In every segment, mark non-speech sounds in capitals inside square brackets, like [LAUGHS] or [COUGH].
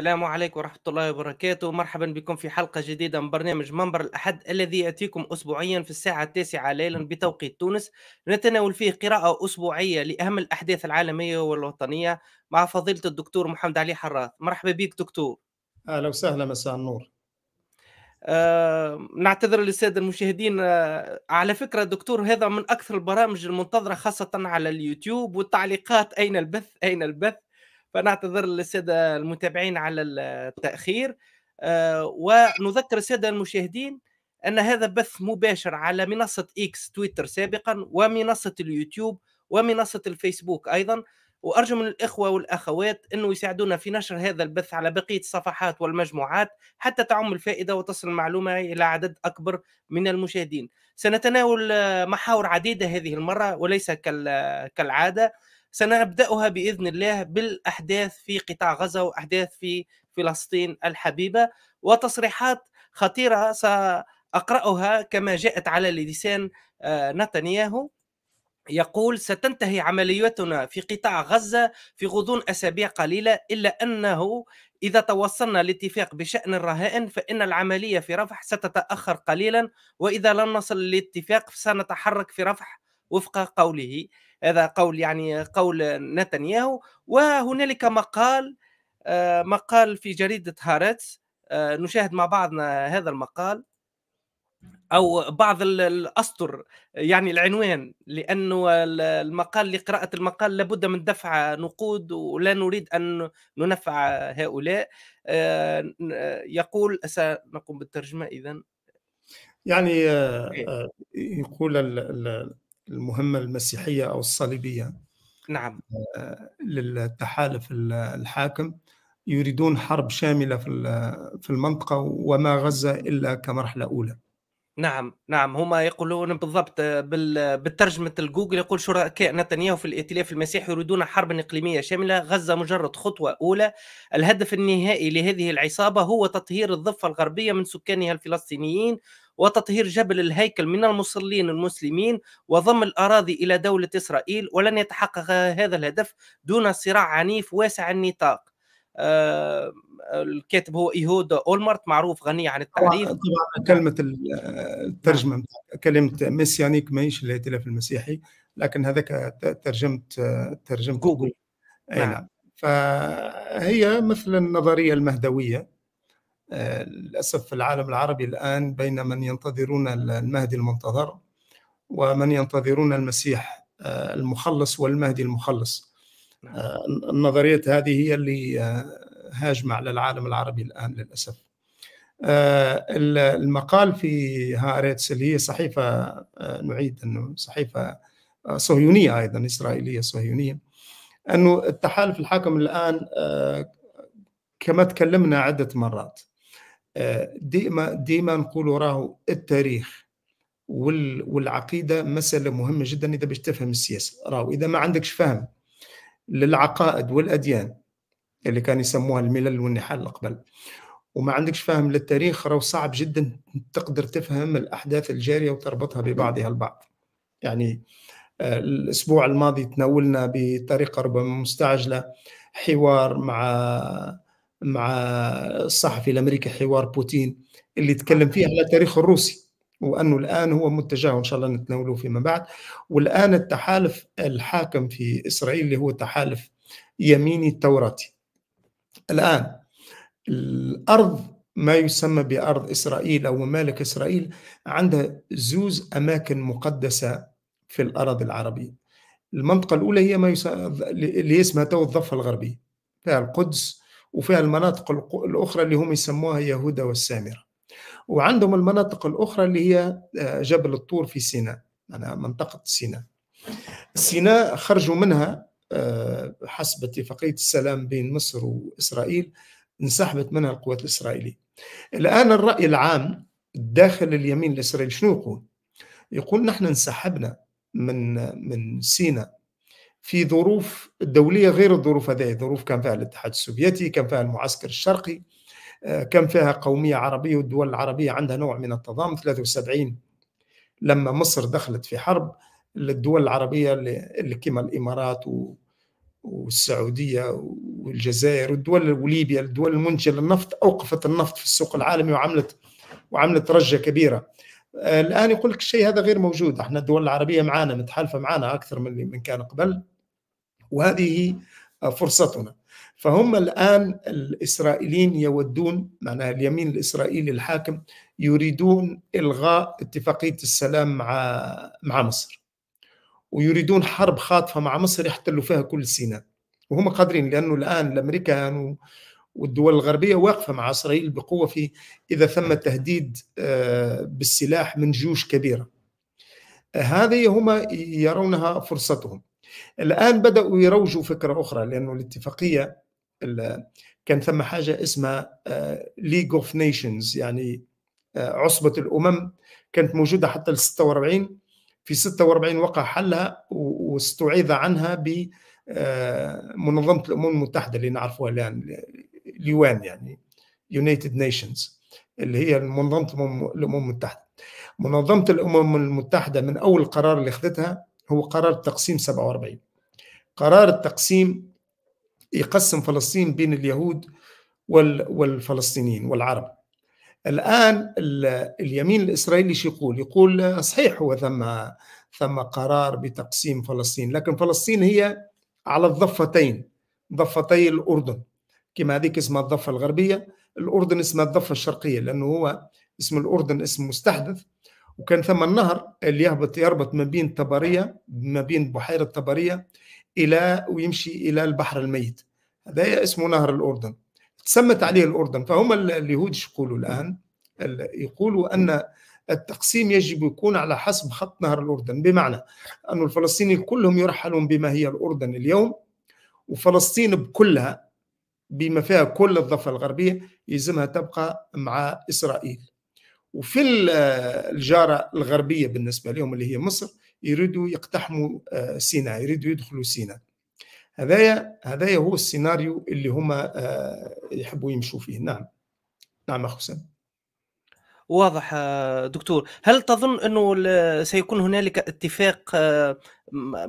السلام عليكم ورحمة الله وبركاته مرحبا بكم في حلقة جديدة من برنامج منبر الأحد الذي يأتيكم أسبوعيا في الساعة التاسعة ليلا بتوقيت تونس نتناول فيه قراءة أسبوعية لأهم الأحداث العالمية والوطنية مع فضيلة الدكتور محمد علي حراث مرحبا بك دكتور أهلا وسهلا مساء النور آه، نعتذر للسادة المشاهدين آه، على فكرة دكتور هذا من أكثر البرامج المنتظرة خاصة على اليوتيوب والتعليقات أين البث أين البث فنعتذر للساده المتابعين على التاخير آه، ونذكر الساده المشاهدين ان هذا بث مباشر على منصه اكس تويتر سابقا ومنصه اليوتيوب ومنصه الفيسبوك ايضا وارجو من الاخوه والاخوات انه يساعدونا في نشر هذا البث على بقيه الصفحات والمجموعات حتى تعم الفائده وتصل المعلومه الى عدد اكبر من المشاهدين. سنتناول آه، محاور عديده هذه المره وليس كالعاده سنبداها باذن الله بالاحداث في قطاع غزه واحداث في فلسطين الحبيبه وتصريحات خطيره ساقراها كما جاءت على لسان آه، نتنياهو يقول ستنتهي عمليتنا في قطاع غزه في غضون اسابيع قليله الا انه إذا توصلنا لاتفاق بشأن الرهائن فإن العملية في رفح ستتأخر قليلا وإذا لم نصل لاتفاق سنتحرك في رفح وفق قوله هذا قول يعني قول نتنياهو وهنالك مقال آه، مقال في جريدة هارتس آه، نشاهد مع بعضنا هذا المقال أو بعض الأسطر يعني العنوان لأنه المقال لقراءة المقال لابد من دفع نقود ولا نريد أن ننفع هؤلاء آه، يقول سنقوم بالترجمة إذا يعني إيه. يقول المهمة المسيحية أو الصليبية نعم آه، للتحالف الحاكم يريدون حرب شاملة في المنطقة وما غزة إلا كمرحلة أولى نعم نعم هما يقولون بالضبط بالترجمة الجوجل يقول شركاء نتنياهو في الائتلاف المسيحي يريدون حربا إقليمية شاملة غزة مجرد خطوة أولى الهدف النهائي لهذه العصابة هو تطهير الضفة الغربية من سكانها الفلسطينيين وتطهير جبل الهيكل من المصلين المسلمين وضم الأراضي إلى دولة إسرائيل ولن يتحقق هذا الهدف دون صراع عنيف واسع النطاق آه، الكاتب هو ايهود اولمرت معروف غني عن التعريف طبعا كلمه الترجمه نعم. كلمه ميسيانيك ماهيش الائتلاف المسيحي لكن هذاك ترجمت ترجمت جوجل نعم. نعم فهي مثل النظريه المهدويه آه، للأسف في العالم العربي الآن بين من ينتظرون المهدي المنتظر ومن ينتظرون المسيح آه، المخلص والمهدي المخلص نعم. آه، النظرية هذه هي اللي هاجمة على العالم العربي الآن للأسف المقال في هاريتس اللي هي صحيفة نعيد أنه صحيفة صهيونية أيضا إسرائيلية صهيونية أنه التحالف الحاكم الآن كما تكلمنا عدة مرات ديما ديما نقولوا راهو التاريخ والعقيده مساله مهمه جدا اذا باش تفهم السياسه راهو اذا ما عندكش فهم للعقائد والاديان اللي كان يسموها الملل والنحال قبل وما عندكش فهم للتاريخ راهو صعب جدا تقدر تفهم الاحداث الجاريه وتربطها ببعضها البعض يعني آه، الاسبوع الماضي تناولنا بطريقه ربما مستعجله حوار مع مع الصحفي الامريكي حوار بوتين اللي تكلم فيه على التاريخ الروسي وانه الان هو متجهه وان شاء الله نتناوله فيما بعد والان التحالف الحاكم في اسرائيل اللي هو تحالف يميني توراتي الان الارض ما يسمى بارض اسرائيل او ممالك اسرائيل عندها زوز اماكن مقدسه في الاراضي العربيه المنطقه الاولى هي ما يسمى اللي اسمها تو الضفه الغربيه فيها القدس وفيها المناطق الأخرى اللي هم يسموها يهودا والسامرة وعندهم المناطق الأخرى اللي هي آه، جبل الطور في سيناء أنا يعني منطقة سيناء سيناء خرجوا منها آه، حسب اتفاقية السلام بين مصر وإسرائيل انسحبت منها القوات الإسرائيلية الآن الرأي العام داخل اليمين الإسرائيلي شنو يقول؟ يقول نحن انسحبنا من من سيناء في ظروف دوليه غير الظروف هذه ظروف كان فيها الاتحاد السوفيتي كان فيها المعسكر الشرقي آه، كان فيها قوميه عربيه والدول العربيه عندها نوع من التضامن 73 لما مصر دخلت في حرب الدول العربيه اللي كما الامارات و والسعودية والجزائر والدول وليبيا الدول المنتجة للنفط أوقفت النفط في السوق العالمي وعملت وعملت رجة كبيرة آه، الآن يقول لك الشيء هذا غير موجود احنا الدول العربية معانا متحالفة معانا أكثر من من كان قبل وهذه فرصتنا فهم الآن الإسرائيليين يودون معناها اليمين الإسرائيلي الحاكم يريدون إلغاء اتفاقية السلام مع مع مصر ويريدون حرب خاطفة مع مصر يحتلوا فيها كل سيناء وهم قادرين لأنه الآن الأمريكان يعني والدول الغربية واقفة مع إسرائيل بقوة في إذا ثم تهديد آه، بالسلاح من جيوش كبيرة هذه هم يرونها فرصتهم الآن بدأوا يروجوا فكرة أخرى لأنه الاتفاقية كان ثم حاجة اسمها ليج اوف نيشنز يعني آه، عصبة الأمم كانت موجودة حتى ال 46 في 46 وقع حلها واستعيض عنها ب آه، منظمة الأمم المتحدة اللي نعرفوها الآن اليوان يعني يونايتد نيشنز اللي هي منظمة الأمم المتحدة منظمة الأمم المتحدة من أول قرار اللي أخذتها هو قرار التقسيم 47 قرار التقسيم يقسم فلسطين بين اليهود والفلسطينيين والعرب الان اليمين الاسرائيلي شو يقول؟ يقول صحيح هو ثم ثم قرار بتقسيم فلسطين لكن فلسطين هي على الضفتين ضفتي الاردن كما هذيك اسمها الضفه الغربيه الاردن اسمها الضفه الشرقيه لانه هو اسم الاردن اسم مستحدث وكان ثم النهر اللي يهبط يربط ما بين طبريه ما بين بحيره طبريه الى ويمشي الى البحر الميت هذا اسمه نهر الاردن تسمت عليه الاردن فهم اليهود يقولوا الان يقولوا ان التقسيم يجب يكون على حسب خط نهر الاردن بمعنى ان الفلسطينيين كلهم يرحلون بما هي الاردن اليوم وفلسطين بكلها بما فيها كل الضفه الغربيه يلزمها تبقى مع اسرائيل وفي الجاره الغربيه بالنسبه لهم اللي هي مصر يريدوا يقتحموا آه، سيناء يريدوا يدخلوا سيناء هذايا هذايا هو السيناريو اللي هما آه، يحبوا يمشوا فيه نعم نعم اخو سام واضح آه، دكتور هل تظن انه سيكون هنالك اتفاق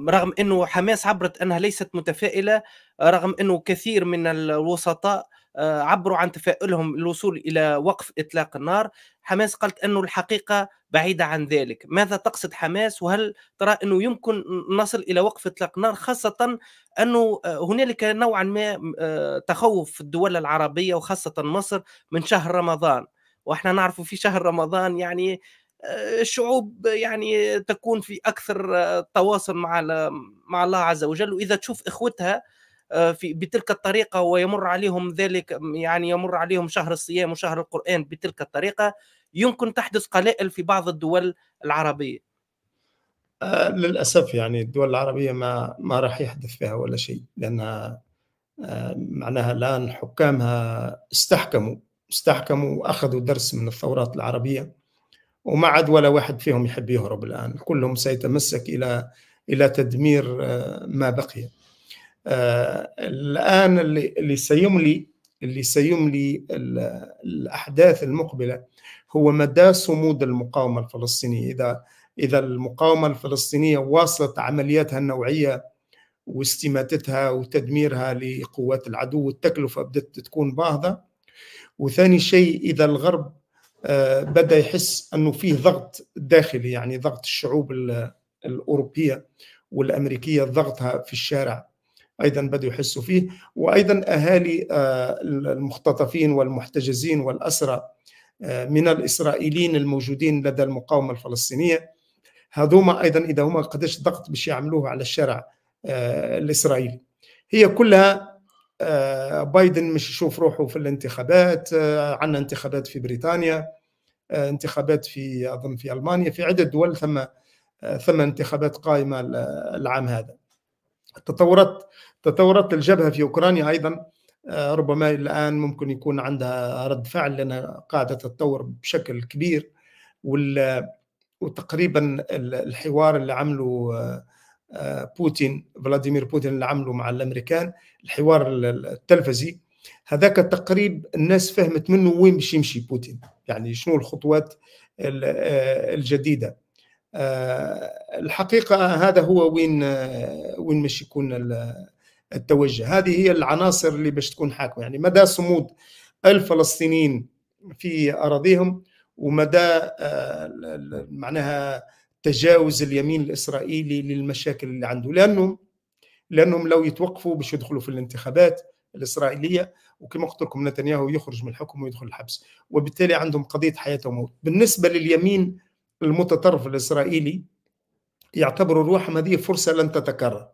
رغم انه حماس عبرت انها ليست متفائله رغم انه كثير من الوسطاء آه، عبروا عن تفاؤلهم للوصول الى وقف اطلاق النار حماس قالت انه الحقيقه بعيده عن ذلك ماذا تقصد حماس وهل ترى انه يمكن نصل الى وقف اطلاق النار خاصه انه آه، هنالك نوعا ما آه، تخوف في الدول العربيه وخاصه مصر من شهر رمضان واحنا نعرف في شهر رمضان يعني الشعوب يعني تكون في اكثر تواصل مع مع الله عز وجل واذا تشوف اخوتها آه، في بتلك الطريقه ويمر عليهم ذلك يعني يمر عليهم شهر الصيام وشهر القران بتلك الطريقه يمكن تحدث قلائل في بعض الدول العربيه آه للاسف يعني الدول العربيه ما ما راح يحدث فيها ولا شيء لانها آه معناها الان حكامها استحكموا استحكموا واخذوا درس من الثورات العربيه وما عاد ولا واحد فيهم يحب يهرب الان كلهم سيتمسك الى الى تدمير آه، ما بقي آه، الان اللي اللي سيملي اللي سيملي الاحداث المقبله هو مدى صمود المقاومه الفلسطينيه اذا اذا المقاومه الفلسطينيه واصلت عملياتها النوعيه واستماتتها وتدميرها لقوات العدو والتكلفه بدات تكون باهظه وثاني شيء اذا الغرب آه، بدا يحس انه فيه ضغط داخلي يعني ضغط الشعوب الاوروبيه والامريكيه ضغطها في الشارع ايضا بدوا يحسوا فيه وايضا اهالي آه، المختطفين والمحتجزين والاسرى آه، من الاسرائيليين الموجودين لدى المقاومه الفلسطينيه هذوما ايضا اذا هما قداش ضغط باش يعملوه على الشارع آه، الاسرائيلي هي كلها بايدن مش يشوف روحه في الانتخابات عندنا انتخابات في بريطانيا انتخابات في اظن في المانيا في عده دول ثم ثم انتخابات قائمه العام هذا تطورت تطورت الجبهه في اوكرانيا ايضا آه، ربما الان ممكن يكون عندها رد فعل لانها قاعده تتطور بشكل كبير وال وتقريبا الحوار اللي عمله آه، آه، بوتين فلاديمير بوتين اللي عمله مع الامريكان الحوار التلفزي هذاك التقريب الناس فهمت منه وين مش يمشي بوتين يعني شنو الخطوات الجديده آه، الحقيقه هذا هو وين آه، وين باش يكون التوجه هذه هي العناصر اللي باش تكون حاكمه يعني مدى صمود الفلسطينيين في اراضيهم ومدى آه، معناها تجاوز اليمين الاسرائيلي للمشاكل اللي عنده لانهم لانهم لو يتوقفوا باش يدخلوا في الانتخابات الاسرائيليه وكما قلت لكم نتنياهو يخرج من الحكم ويدخل الحبس وبالتالي عندهم قضيه حياه وموت بالنسبه لليمين المتطرف الإسرائيلي يعتبروا روحهم هذه فرصة لن تتكرر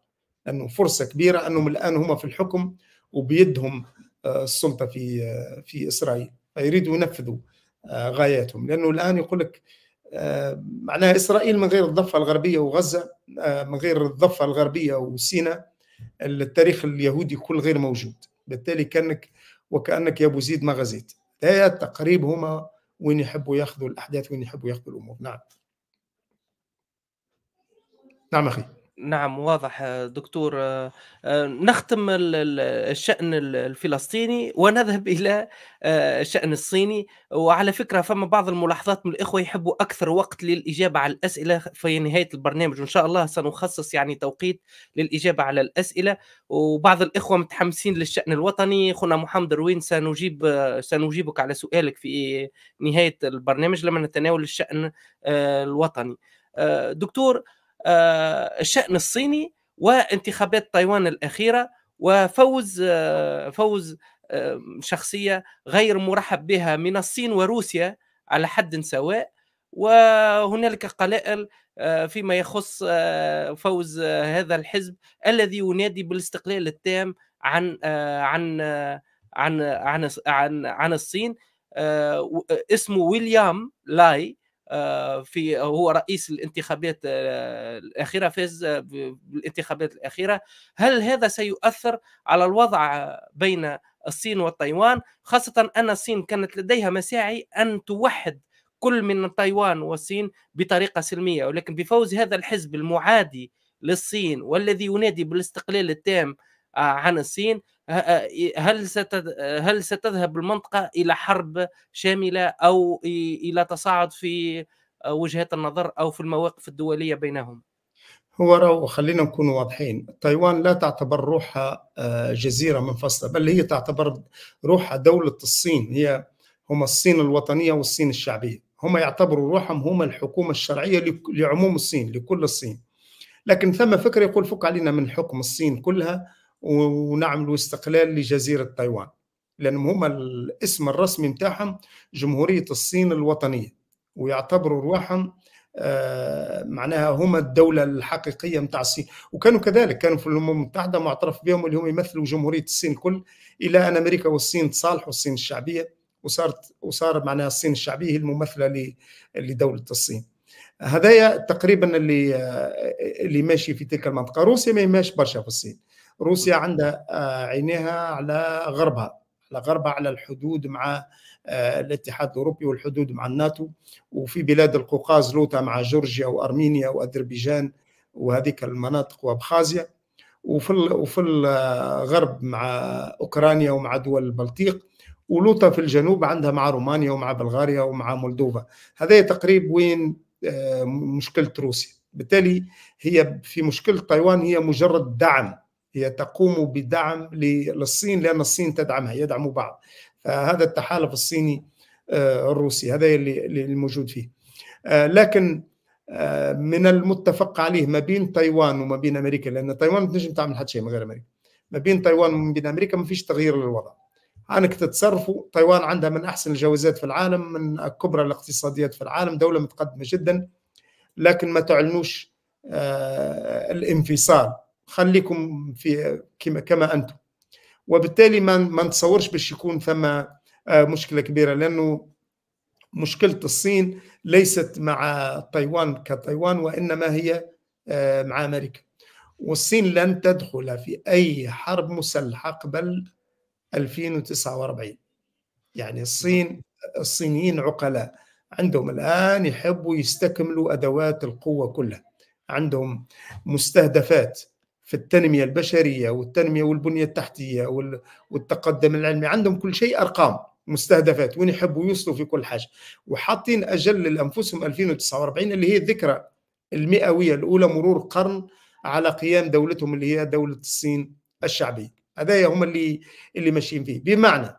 أنه فرصة كبيرة أنهم الآن هم في الحكم وبيدهم آه، السلطة في آه، في إسرائيل فيريدوا ينفذوا آه، غاياتهم لأنه الآن يقول لك معناها إسرائيل من غير الضفة الغربية وغزة من غير الضفة الغربية وسيناء التاريخ اليهودي كل غير موجود بالتالي كأنك وكأنك يا أبو زيد ما غزيت هي تقريب هما وين يحبوا ياخذوا الاحداث وين يحبوا ياخذوا الامور نعم نعم اخي نعم واضح آه، دكتور آه، آه، نختم الشأن الفلسطيني ونذهب [LAUGHS] إلى الشأن الصيني وعلى فكرة فما بعض الملاحظات من الإخوة يحبوا أكثر وقت للإجابة على الأسئلة في نهاية البرنامج وإن شاء الله سنخصص يعني توقيت للإجابة على الأسئلة وبعض الإخوة متحمسين للشأن الوطني خونا محمد روين سنجيب سنجيبك على سؤالك في نهاية البرنامج لما نتناول الشأن الوطني دكتور آه، الشأن الصيني وانتخابات تايوان الأخيرة وفوز آه، فوز آه، شخصية غير مرحب بها من الصين وروسيا على حد سواء وهنالك قلائل فيما يخص فوز هذا الحزب الذي ينادي بالاستقلال التام عن عن عن عن عن, عن الصين اسمه ويليام لاي آه، في هو رئيس الانتخابات آه، الاخيره فاز آه، بالانتخابات الاخيره هل هذا سيؤثر على الوضع بين الصين وتايوان خاصه ان الصين كانت لديها مساعي ان توحد كل من تايوان والصين بطريقه سلميه ولكن بفوز هذا الحزب المعادي للصين والذي ينادي بالاستقلال التام عن الصين هل هل ستذهب المنطقه الى حرب شامله او الى تصاعد في وجهات النظر او في المواقف الدوليه بينهم هو راهو خلينا نكون واضحين تايوان لا تعتبر روحها آه، جزيره منفصله بل هي تعتبر روحها دوله الصين هي هما الصين الوطنيه والصين الشعبيه هم يعتبروا روحهم هما الحكومه الشرعيه لعموم الصين لكل الصين لكن ثم فكره يقول فك علينا من حكم الصين كلها ونعملوا استقلال لجزيرة تايوان لأنهم هما الاسم الرسمي نتاعهم جمهورية الصين الوطنية ويعتبروا رواحهم آه، معناها هما الدولة الحقيقية نتاع الصين وكانوا كذلك كانوا في الأمم المتحدة معترف بهم اللي هم يمثلوا جمهورية الصين الكل إلى أن أمريكا والصين تصالحوا الصين الشعبية وصارت وصار معناها الصين الشعبية هي الممثلة لدولة الصين هذايا تقريبا اللي آه، اللي ماشي في تلك المنطقه روسيا ما يماش برشا في الصين روسيا عندها آه، عينيها على غربها على غربها على الحدود مع آه، الاتحاد الاوروبي والحدود مع الناتو وفي بلاد القوقاز لوطا مع جورجيا وارمينيا واذربيجان وهذيك المناطق وابخازيا وفي وفي الغرب آه، مع اوكرانيا ومع دول البلطيق ولوطا في الجنوب عندها مع رومانيا ومع بلغاريا ومع مولدوفا هذا تقريب وين مشكله روسيا بالتالي هي في مشكله تايوان هي مجرد دعم هي تقوم بدعم للصين لأن الصين تدعمها يدعموا بعض فهذا التحالف الصيني آه، الروسي هذا اللي الموجود فيه آه، لكن آه، من المتفق عليه ما بين تايوان وما بين امريكا لان تايوان ما تنجم تعمل حتى شيء من غير امريكا ما بين تايوان وما بين امريكا ما فيش تغيير للوضع عنك تتصرفوا تايوان عندها من احسن الجوازات في العالم من كبرى الاقتصاديات في العالم دوله متقدمه جدا لكن ما تعلنوش الانفصال خليكم في كما, كما انتم وبالتالي ما ما نتصورش باش يكون ثم آه، مشكله كبيره لانه مشكله الصين ليست مع تايوان كتايوان وانما هي آه، مع امريكا والصين لن تدخل في اي حرب مسلحه قبل 2049 يعني الصين الصينيين عقلاء عندهم الان يحبوا يستكملوا ادوات القوه كلها عندهم مستهدفات في التنميه البشريه والتنميه والبنيه التحتيه والتقدم العلمي عندهم كل شيء ارقام مستهدفات وين يحبوا يوصلوا في كل حاجه وحاطين اجل لانفسهم 2049 اللي هي الذكرى المئويه الاولى مرور قرن على قيام دولتهم اللي هي دوله الصين الشعبيه هذا هم اللي اللي ماشيين فيه بمعنى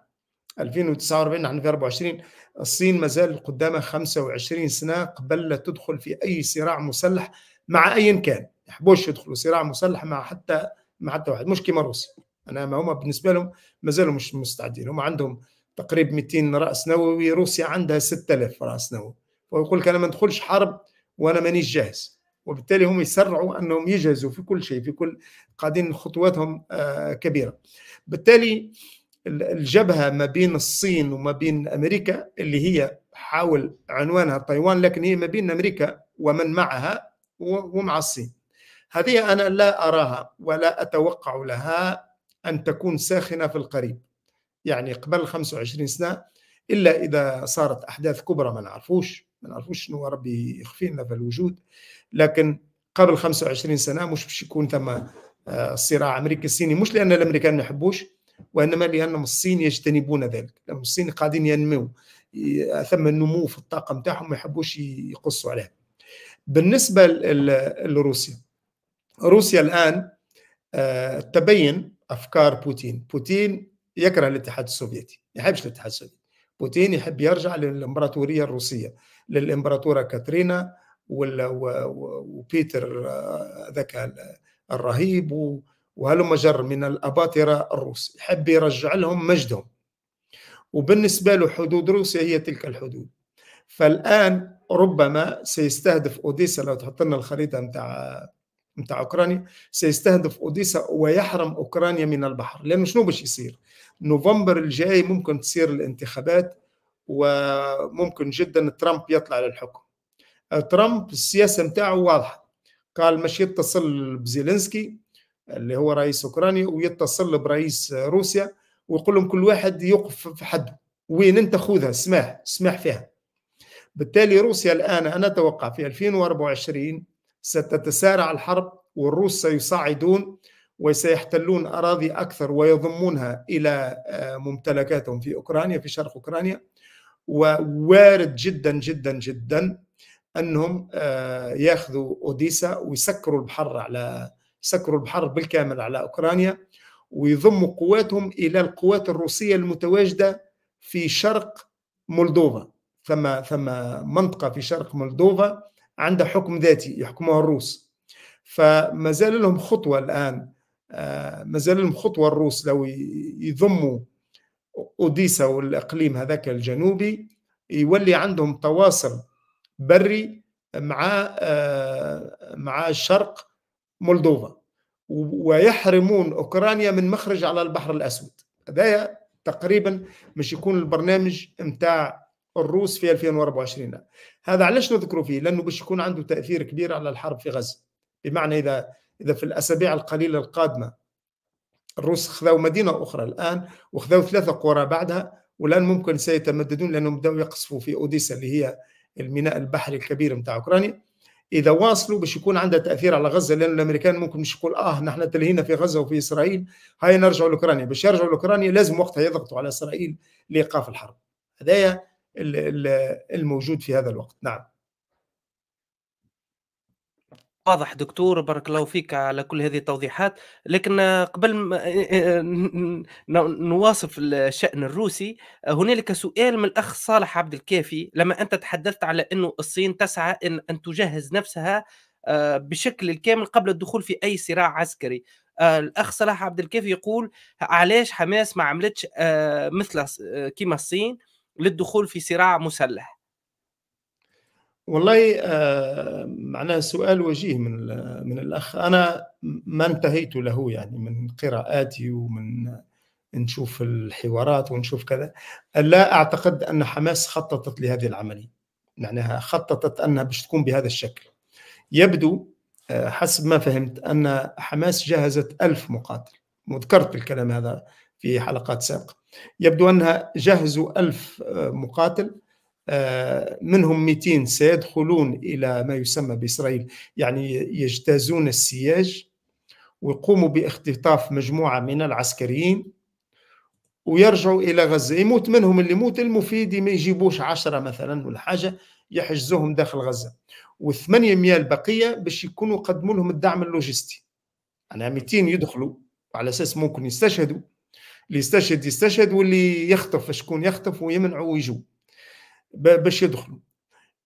2049 نحن في 24 الصين مازال قدامها 25 سنه قبل لا تدخل في اي صراع مسلح مع ايا كان يحبوش يدخلوا صراع مسلح مع حتى مع حتى واحد مش كيما روسيا انا ما هما بالنسبه لهم مازالوا مش مستعدين هما عندهم تقريبا 200 راس نووي روسيا عندها 6000 راس نووي ويقول لك انا ما ندخلش حرب وانا مانيش جاهز وبالتالي هم يسرعوا انهم يجهزوا في كل شيء في كل قاعدين خطواتهم آه، كبيره بالتالي الجبهه ما بين الصين وما بين امريكا اللي هي حاول عنوانها تايوان لكن هي ما بين امريكا ومن معها ومع الصين هذه أنا لا أراها ولا أتوقع لها أن تكون ساخنة في القريب يعني قبل 25 سنة إلا إذا صارت أحداث كبرى ما نعرفوش ما نعرفوش شنو ربي يخفي لنا في الوجود لكن قبل 25 سنة مش باش يكون ثم آه، صراع أمريكي الصيني مش لأن الأمريكان ما يحبوش وإنما لان الصين يجتنبون ذلك لأن الصين قاعدين ينمو ثم النمو في الطاقة نتاعهم ما يحبوش يقصوا عليه بالنسبة لروسيا روسيا الآن آه، تبين أفكار بوتين بوتين يكره الاتحاد السوفيتي ما يحبش الاتحاد السوفيتي بوتين يحب يرجع للإمبراطورية الروسية للإمبراطورة كاترينا وبيتر آه، ذاك الرهيب وهل جر من الأباطرة الروس يحب يرجع لهم مجدهم وبالنسبة له حدود روسيا هي تلك الحدود فالآن ربما سيستهدف أوديسا لو تحط لنا الخريطة متاع نتاع اوكرانيا سيستهدف اوديسا ويحرم اوكرانيا من البحر لانه شنو باش يصير نوفمبر الجاي ممكن تصير الانتخابات وممكن جدا ترامب يطلع للحكم آه، ترامب السياسه نتاعه واضحه قال مش يتصل بزيلينسكي اللي هو رئيس اوكرانيا ويتصل برئيس روسيا ويقول لهم كل واحد يوقف في حده وين انت خذها سماح سماح فيها بالتالي روسيا الان انا اتوقع في 2024 ستتسارع الحرب والروس سيصعدون وسيحتلون أراضي أكثر ويضمونها إلى آه، ممتلكاتهم في أوكرانيا في شرق أوكرانيا ووارد جدا جدا جدا أنهم آه، ياخذوا أوديسا ويسكروا البحر على يسكروا البحر بالكامل على أوكرانيا ويضموا قواتهم إلى القوات الروسية المتواجدة في شرق مولدوفا ثم ثم منطقة في شرق مولدوفا عنده حكم ذاتي يحكمها الروس فما زال لهم خطوة الآن آه، ما زال لهم خطوة الروس لو يضموا أوديسا والإقليم هذاك الجنوبي يولي عندهم تواصل بري مع آه، مع شرق مولدوفا ويحرمون أوكرانيا من مخرج على البحر الأسود هذايا تقريبا مش يكون البرنامج نتاع الروس في 2024 هذا علاش نذكره فيه لانه باش يكون عنده تاثير كبير على الحرب في غزه بمعنى اذا اذا في الاسابيع القليله القادمه الروس خذوا مدينه اخرى الان وخذوا ثلاثه قرى بعدها والان ممكن سيتمددون لانهم بداوا يقصفوا في اوديسا اللي هي الميناء البحري الكبير نتاع اوكرانيا اذا واصلوا باش يكون عندها تاثير على غزه لان الامريكان ممكن مش يقول اه نحن تلهينا في غزه وفي اسرائيل هاي نرجعوا لاوكرانيا باش يرجعوا لاوكرانيا لازم وقتها يضغطوا على اسرائيل لايقاف الحرب هذايا الموجود في هذا الوقت نعم واضح دكتور بارك الله فيك على كل هذه التوضيحات لكن قبل إيه، إيه، نواصف الشأن الروسي هنالك سؤال من الأخ صالح عبد الكافي لما أنت تحدثت على أن الصين تسعى أن, أن تجهز نفسها آه، بشكل الكامل قبل الدخول في أي صراع عسكري آه، الأخ صلاح عبد الكافي يقول علاش حماس ما عملتش آه، مثل كيما الصين للدخول في صراع مسلح والله آه معناه سؤال وجيه من من الاخ انا ما انتهيت له يعني من قراءاتي ومن نشوف الحوارات ونشوف كذا لا اعتقد ان حماس خططت لهذه العمليه معناها يعني خططت انها باش تكون بهذا الشكل يبدو آه، حسب ما فهمت ان حماس جهزت ألف مقاتل وذكرت الكلام هذا في حلقات سابقة يبدو أنها جهزوا ألف آه، مقاتل آه، منهم 200 سيدخلون إلى ما يسمى بإسرائيل يعني يجتازون السياج ويقوموا باختطاف مجموعة من العسكريين ويرجعوا إلى غزة يموت منهم اللي يموت المفيد ما يجيبوش عشرة مثلا ولا حاجة يحجزوهم داخل غزة و800 البقية باش يكونوا قدموا لهم الدعم اللوجستي أنا 200 يدخلوا على أساس ممكن يستشهدوا اللي يستشهد يستشهد واللي يخطف شكون يخطف ويمنعوا ويجوا باش يدخلوا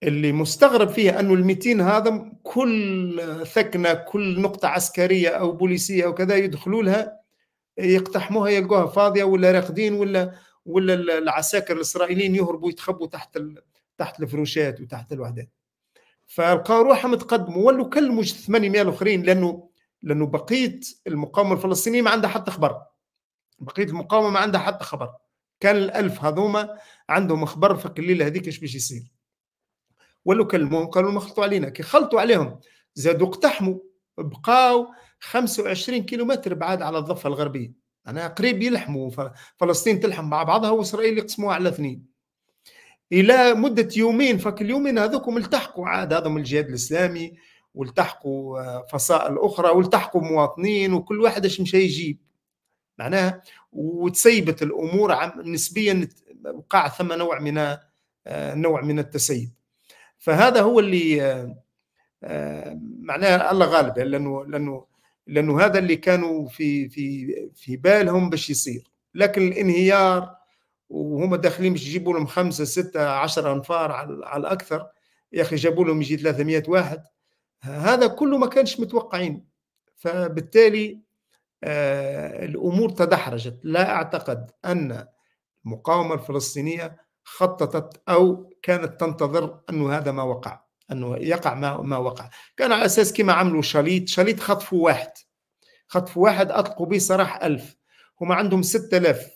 اللي مستغرب فيه انه ال 200 هذا كل ثكنه كل نقطه عسكريه او بوليسيه او كذا يدخلوا لها يقتحموها يلقوها فاضيه ولا راقدين ولا ولا العساكر الاسرائيليين يهربوا يتخبوا تحت ال... تحت الفروشات وتحت الوحدات فلقاوا روحهم تقدموا ولو كلموا 800 الاخرين لانه لانه بقيه المقاومه الفلسطينيه ما عندها حتى خبر بقيه المقاومه ما عندها حتى خبر كان الألف هذوما عندهم خبر في الليله هذيك ايش باش يصير ولو كلموهم قالوا ما خلطوا علينا كي خلطوا عليهم زادوا اقتحموا بقاو 25 كيلومتر بعاد على الضفه الغربيه انا قريب يلحموا فلسطين تلحم مع بعضها واسرائيل يقسموها على اثنين الى مده يومين فك اليومين هذوكم التحقوا عاد هذم الجهاد الاسلامي والتحقوا آه، فصائل اخرى والتحقوا مواطنين وكل واحد اش مشى يجيب معناها وتسيبت الامور نسبيا وقع ثم نوع من آه، نوع من التسيب فهذا هو اللي آه، آه، معناها الله غالب لانه لانه لانه هذا اللي كانوا في في في بالهم باش يصير لكن الانهيار وهم داخلين باش يجيبوا لهم خمسه سته عشرة انفار على الاكثر يا اخي جابوا لهم يجي 300 واحد هذا كله ما كانش متوقعين فبالتالي آه، الأمور تدحرجت لا أعتقد أن المقاومة الفلسطينية خططت أو كانت تنتظر أنه هذا ما وقع أنه يقع ما, ما وقع كان على أساس كما عملوا شليط شليط خطفوا واحد خطفوا واحد أطلقوا به سراح ألف هم عندهم 6000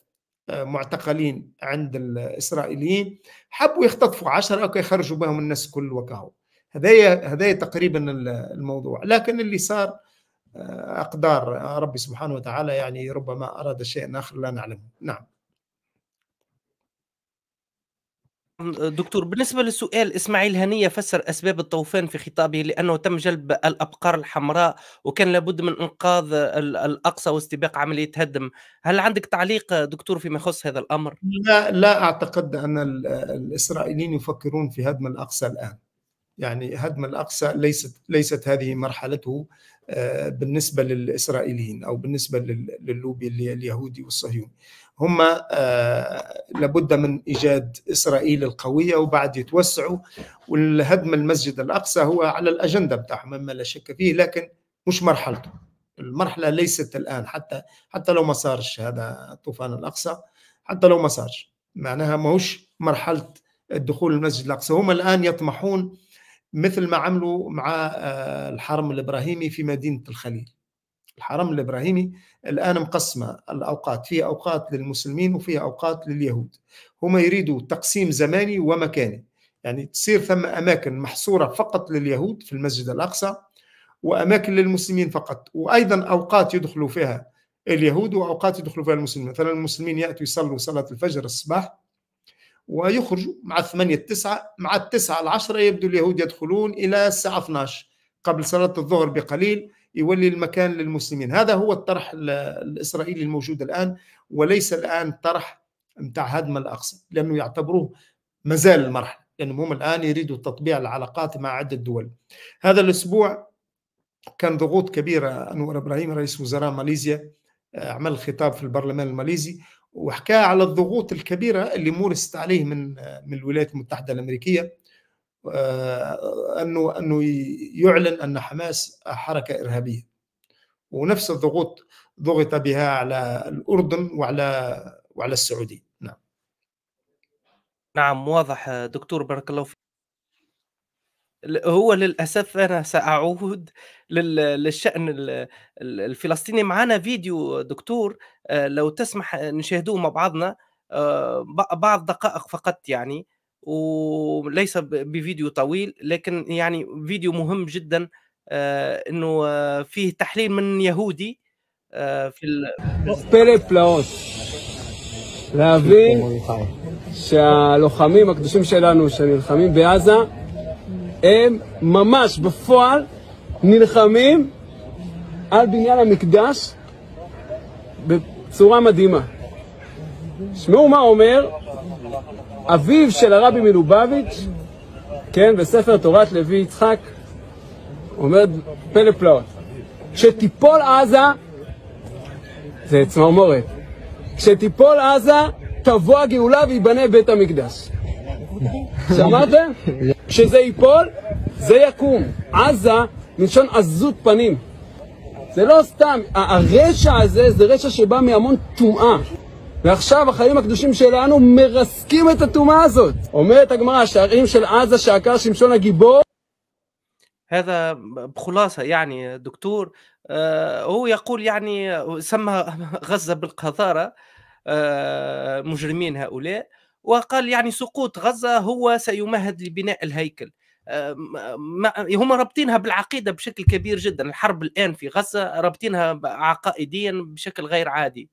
آه، معتقلين عند الإسرائيليين حبوا يخطفوا عشرة أو يخرجوا بهم الناس كل وكاو هذايا هذايا تقريبا الموضوع لكن اللي صار أقدار ربي سبحانه وتعالى يعني ربما أراد شيئا آخر لا نعلمه نعم دكتور بالنسبة للسؤال إسماعيل هنية فسر أسباب الطوفان في خطابه لأنه تم جلب الأبقار الحمراء وكان لابد من إنقاذ الأقصى واستباق عملية هدم هل عندك تعليق دكتور فيما يخص هذا الأمر؟ لا لا أعتقد أن الإسرائيليين يفكرون في هدم الأقصى الآن يعني هدم الأقصى ليست ليست هذه مرحلته آه، بالنسبه للاسرائيليين او بالنسبه للوبي اليهودي والصهيوني هم آه، لابد من ايجاد اسرائيل القويه وبعد يتوسعوا والهدم المسجد الاقصى هو على الاجنده بتاعهم مما لا شك فيه لكن مش مرحلته المرحله ليست الان حتى حتى لو ما صارش هذا الطوفان الاقصى حتى لو ما صارش معناها ماهوش مرحله الدخول المسجد الاقصى هم الان يطمحون مثل ما عملوا مع آه، الحرم الابراهيمي في مدينه الخليل. الحرم الابراهيمي الان مقسمه الاوقات، فيها اوقات للمسلمين وفيها اوقات لليهود. هما يريدوا تقسيم زماني ومكاني، يعني تصير ثم اماكن محصوره فقط لليهود في المسجد الاقصى واماكن للمسلمين فقط، وايضا اوقات يدخلوا فيها اليهود واوقات يدخلوا فيها المسلمين، مثلا المسلمين ياتوا يصلوا صلاه الفجر الصباح ويخرجوا مع الثمانية التسعة مع التسعة العشرة يبدو اليهود يدخلون إلى الساعة 12 قبل صلاة الظهر بقليل يولي المكان للمسلمين هذا هو الطرح الإسرائيلي الموجود الآن وليس الآن طرح متاع هدم الأقصى لأنه يعتبروه مازال المرحلة لأنهم هم الآن يريدوا تطبيع العلاقات مع عدة دول هذا الأسبوع كان ضغوط كبيرة أنور إبراهيم رئيس وزراء ماليزيا آه، عمل خطاب في البرلمان الماليزي وحكى على الضغوط الكبيره اللي مورست عليه من من الولايات المتحده الامريكيه آه، انه انه يعلن ان حماس حركه ارهابيه ونفس الضغوط ضغط بها على الاردن وعلى وعلى السعوديه نعم نعم واضح دكتور بارك الله فيك هو للاسف انا ساعود للشان الفلسطيني معنا فيديو دكتور آه، لو تسمح نشاهدوه مع بعضنا آه، بعض دقائق فقط يعني وليس بفيديو طويل لكن يعني فيديو مهم جدا آه، انه فيه تحليل من يهودي في ال... להבין שהלוחמים הקדושים שלנו שנלחמים בעזה הם ממש בפועל נלחמים על בניין המקדש בצורה מדהימה. שמעו מה אומר אביו של הרבי מלובביץ', כן, בספר תורת לוי יצחק, אומר פלא פלאות, כשתיפול עזה, זה צמרמורת, כשתיפול עזה, תבוא הגאולה וייבנה בית המקדש. שמעתם? כשזה ייפול, זה יקום. עזה, מלשון עזות פנים. זה לא סתם, הרשע הזה זה רשע שבא מהמון טומאה. ועכשיו החיים הקדושים שלנו מרסקים את הטומאה הזאת. אומרת הגמרא, השערים של עזה שעקר שמשון הגיבור. هذا بخلاصة يعني دكتور هو يقول يعني سمى غزة بالقذارة مجرمين هؤلاء وقال يعني سقوط غزة هو سيمهد لبناء الهيكل هم رابطينها بالعقيده بشكل كبير جدا الحرب الان في غزه رابطينها عقائديا بشكل غير عادي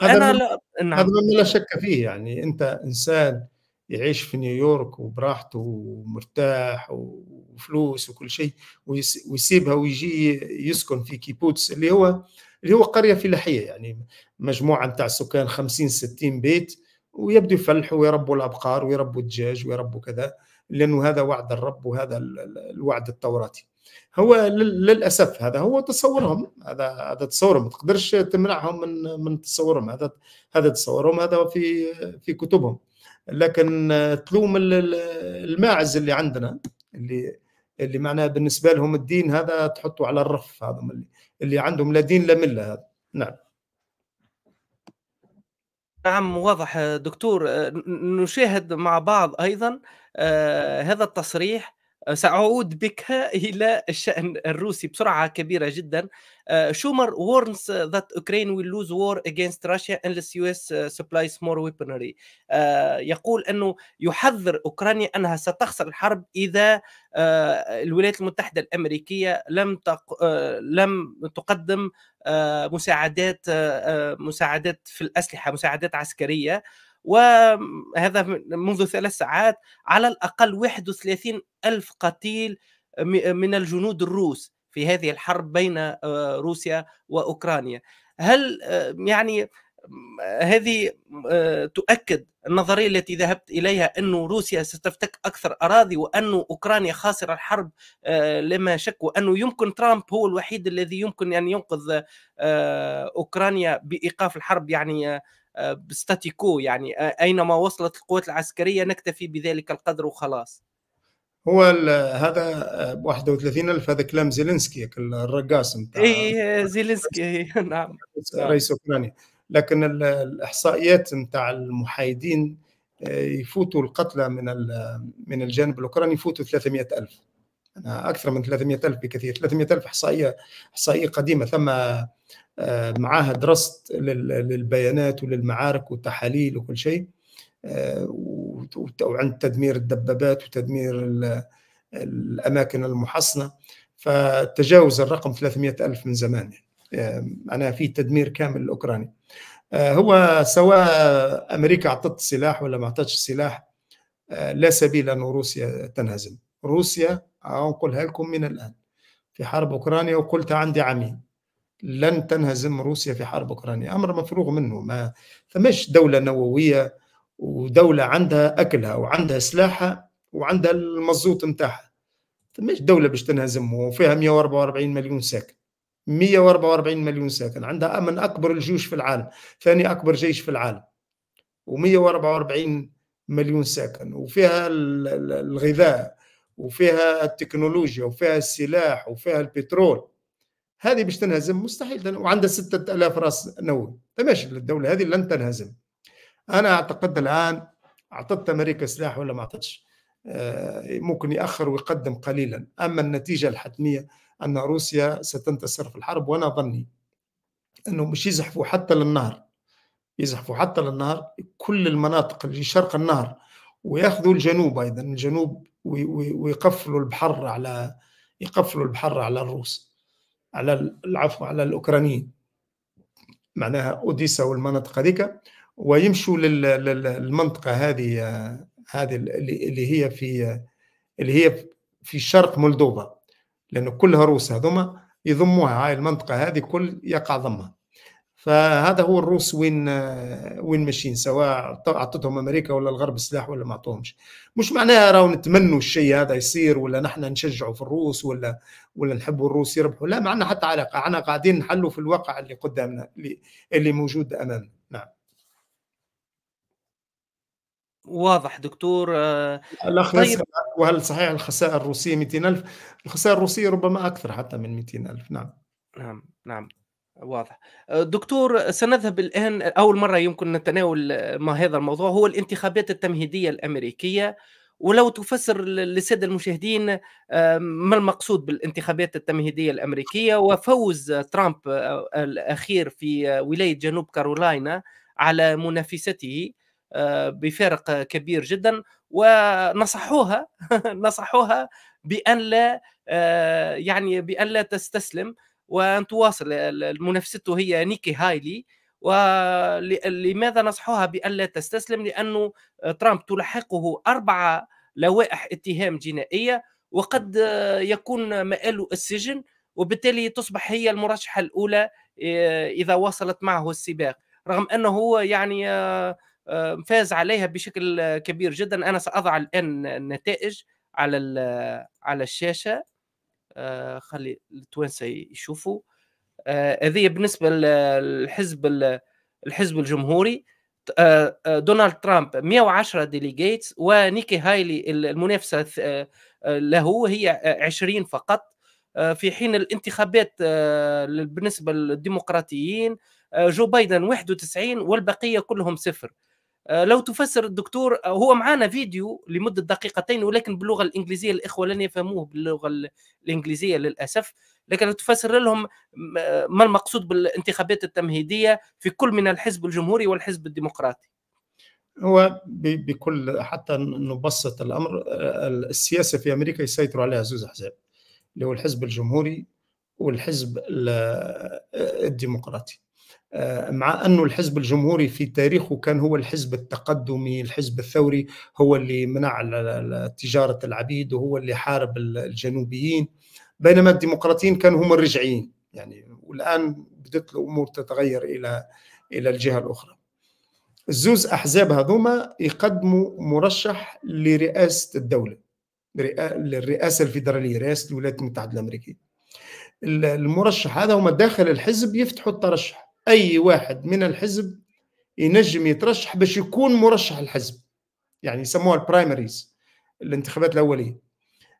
هذا انا لا نعم. هذا لا شك فيه يعني انت انسان يعيش في نيويورك وبراحته ومرتاح وفلوس وكل شيء ويسيبها ويجي يسكن في كيبوتس اللي هو اللي هو قريه فلاحيه يعني مجموعه نتاع السكان 50 60 بيت ويبدو يفلحوا ويربوا الابقار ويربوا الدجاج ويربوا كذا لانه هذا وعد الرب وهذا الوعد التوراتي هو للاسف هذا هو تصورهم هذا هذا تصورهم ما تقدرش تمنعهم من من تصورهم هذا هذا تصورهم هذا في في كتبهم لكن تلوم الماعز اللي عندنا اللي اللي معناه بالنسبه لهم الدين هذا تحطه على الرف هذا اللي, اللي عندهم لا دين لا مله هذا نعم نعم واضح دكتور آه، نشاهد مع بعض ايضا آه، هذا التصريح سأعود بك إلى الشأن الروسي بسرعة كبيرة جدا شومر آه، warns that Ukraine will lose war against Russia unless US آه، supplies more weaponry آه، يقول أنه يحذر أوكرانيا أنها ستخسر الحرب إذا الولايات المتحدة الأمريكية لم تق... لم تقدم مساعدات مساعدات في الأسلحة مساعدات عسكرية وهذا منذ ثلاث ساعات على الأقل 31 ألف قتيل من الجنود الروس في هذه الحرب بين آه، روسيا وأوكرانيا هل آه، يعني هذه آه، تؤكد النظريه التي ذهبت اليها أن روسيا ستفتك اكثر اراضي وأن اوكرانيا خاسره الحرب لما شك وانه يمكن ترامب هو الوحيد الذي يمكن ان ينقذ اوكرانيا بايقاف الحرب يعني ستاتيكو يعني اينما وصلت القوات العسكريه نكتفي بذلك القدر وخلاص هو هذا 31 أه، الف هذا كلام زيلينسكي الرقاص نتاع اي إيه، إيه، زيلينسكي إيه، نعم رئيس اوكرانيا لكن الاحصائيات نتاع المحايدين أه، يفوتوا القتلى من من الجانب الاوكراني يفوتوا 300 الف اكثر من 300 الف بكثير 300 الف احصائيه احصائيه قديمه ثم آه، معاها درست للبيانات وللمعارك والتحاليل وكل شيء آه، وعند تدمير الدبابات وتدمير الاماكن المحصنه فتجاوز الرقم 300 الف من زمان يعني انا في تدمير كامل الاوكراني هو سواء امريكا اعطت السلاح ولا ما اعطتش السلاح لا سبيل ان روسيا تنهزم روسيا اقولها لكم من الان في حرب اوكرانيا وقلتها عندي عامين لن تنهزم روسيا في حرب اوكرانيا امر مفروغ منه ما فماش دوله نوويه ودوله عندها اكلها وعندها سلاحها وعندها المزوط نتاعها فماش دوله باش تنهزم وفيها 144 مليون ساكن 144 مليون ساكن عندها من اكبر الجيوش في العالم ثاني اكبر جيش في العالم و144 مليون ساكن وفيها الغذاء وفيها التكنولوجيا وفيها السلاح وفيها البترول هذه باش تنهزم مستحيل وعندها 6000 راس نووي فماشي طيب الدوله هذه لن تنهزم انا اعتقد الان اعطت امريكا سلاح ولا ما اعطتش آه، ممكن ياخر ويقدم قليلا اما النتيجه الحتميه ان روسيا ستنتصر في الحرب وانا ظني انه مش يزحفوا حتى للنهر يزحفوا حتى للنهر كل المناطق اللي شرق النهر وياخذوا الجنوب ايضا الجنوب ويقفلوا البحر على يقفلوا البحر على الروس على العفو على الاوكرانيين معناها اوديسا والمناطق هذيك ويمشوا للمنطقه هذه هذه اللي هي في اللي هي في شرق مولدوفا لانه كلها روس هذوما يضموها هاي المنطقه هذه كل يقع ضمها فهذا هو الروس وين آه، وين ماشيين سواء اعطتهم امريكا ولا الغرب سلاح ولا ما اعطوهمش مش معناها راهو نتمنوا الشيء هذا يصير ولا نحن نشجعوا في الروس ولا ولا نحبوا الروس يربحوا لا ما عندنا حتى علاقه احنا قاعدين نحلوا في الواقع اللي قدامنا اللي, اللي موجود امامنا نعم واضح دكتور الاخ آه، طيب. وهل صحيح الخسائر الروسيه 200000 الخسائر الروسيه ربما اكثر حتى من 200000 نعم نعم نعم واضح أه، دكتور سنذهب الآن أول مرة يمكن نتناول أه، ما هذا الموضوع هو الانتخابات التمهيدية الأمريكية ولو تفسر للسادة المشاهدين أه، ما المقصود بالانتخابات التمهيدية الأمريكية وفوز ترامب الأخير في ولاية جنوب كارولاينا على منافسته بفارق كبير جدا ونصحوها [LAUGHS] نصحوها بأن لا يعني بأن لا تستسلم وان تواصل منافسته هي نيكي هايلي ولماذا نصحها بألا تستسلم لأنه ترامب تلحقه أربعة لوائح اتهام جنائية وقد يكون مآله السجن وبالتالي تصبح هي المرشحة الأولى آه، إذا واصلت معه السباق رغم أنه هو يعني آه، آه، فاز عليها بشكل كبير جدا أنا سأضع الآن النتائج على على الشاشة آه، خلي التوانسه يشوفوا آه، هذه بالنسبه للحزب الحزب الجمهوري آه، دونالد ترامب 110 ديليجيتس ونيكي هايلي المنافسه له هي 20 فقط في حين الانتخابات بالنسبه للديمقراطيين جو بايدن 91 والبقيه كلهم صفر آه، لو تفسر الدكتور آه، هو معانا فيديو لمده دقيقتين ولكن باللغه الانجليزيه الاخوه لن يفهموه باللغه الانجليزيه للاسف لكن تفسر لهم آه، ما المقصود بالانتخابات التمهيديه في كل من الحزب الجمهوري والحزب الديمقراطي هو بكل حتى نبسط الامر السياسه في امريكا يسيطر عليها زوز احزاب اللي هو الحزب الجمهوري والحزب الديمقراطي آه، مع أنه الحزب الجمهوري في تاريخه كان هو الحزب التقدمي الحزب الثوري هو اللي منع تجارة العبيد وهو اللي حارب الجنوبيين بينما الديمقراطيين كانوا هم الرجعيين يعني والآن بدأت الأمور تتغير إلى إلى الجهة الأخرى الزوز أحزاب هذوما يقدموا مرشح لرئاسة الدولة للرئاسة الفيدرالية رئاسة الولايات المتحدة الأمريكية المرشح هذا هما داخل الحزب يفتحوا الترشح اي واحد من الحزب ينجم يترشح باش يكون مرشح الحزب يعني يسموها البرايمريز الانتخابات الاوليه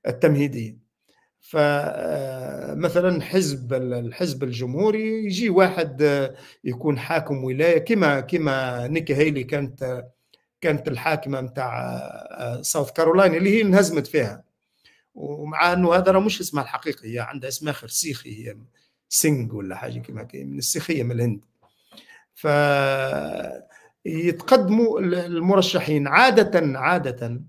التمهيديه فمثلا آه، حزب الحزب الجمهوري يجي واحد آه، يكون حاكم ولايه كما كما نيكي هيلي كانت كانت الحاكمه نتاع آه، ساوث كارولاينا اللي هي انهزمت فيها ومع انه هذا راه مش اسمها الحقيقي هي عندها اسم اخر سيخي هي سنج ولا حاجه كيما كي من السيخيه من الهند ف يتقدموا المرشحين عاده عاده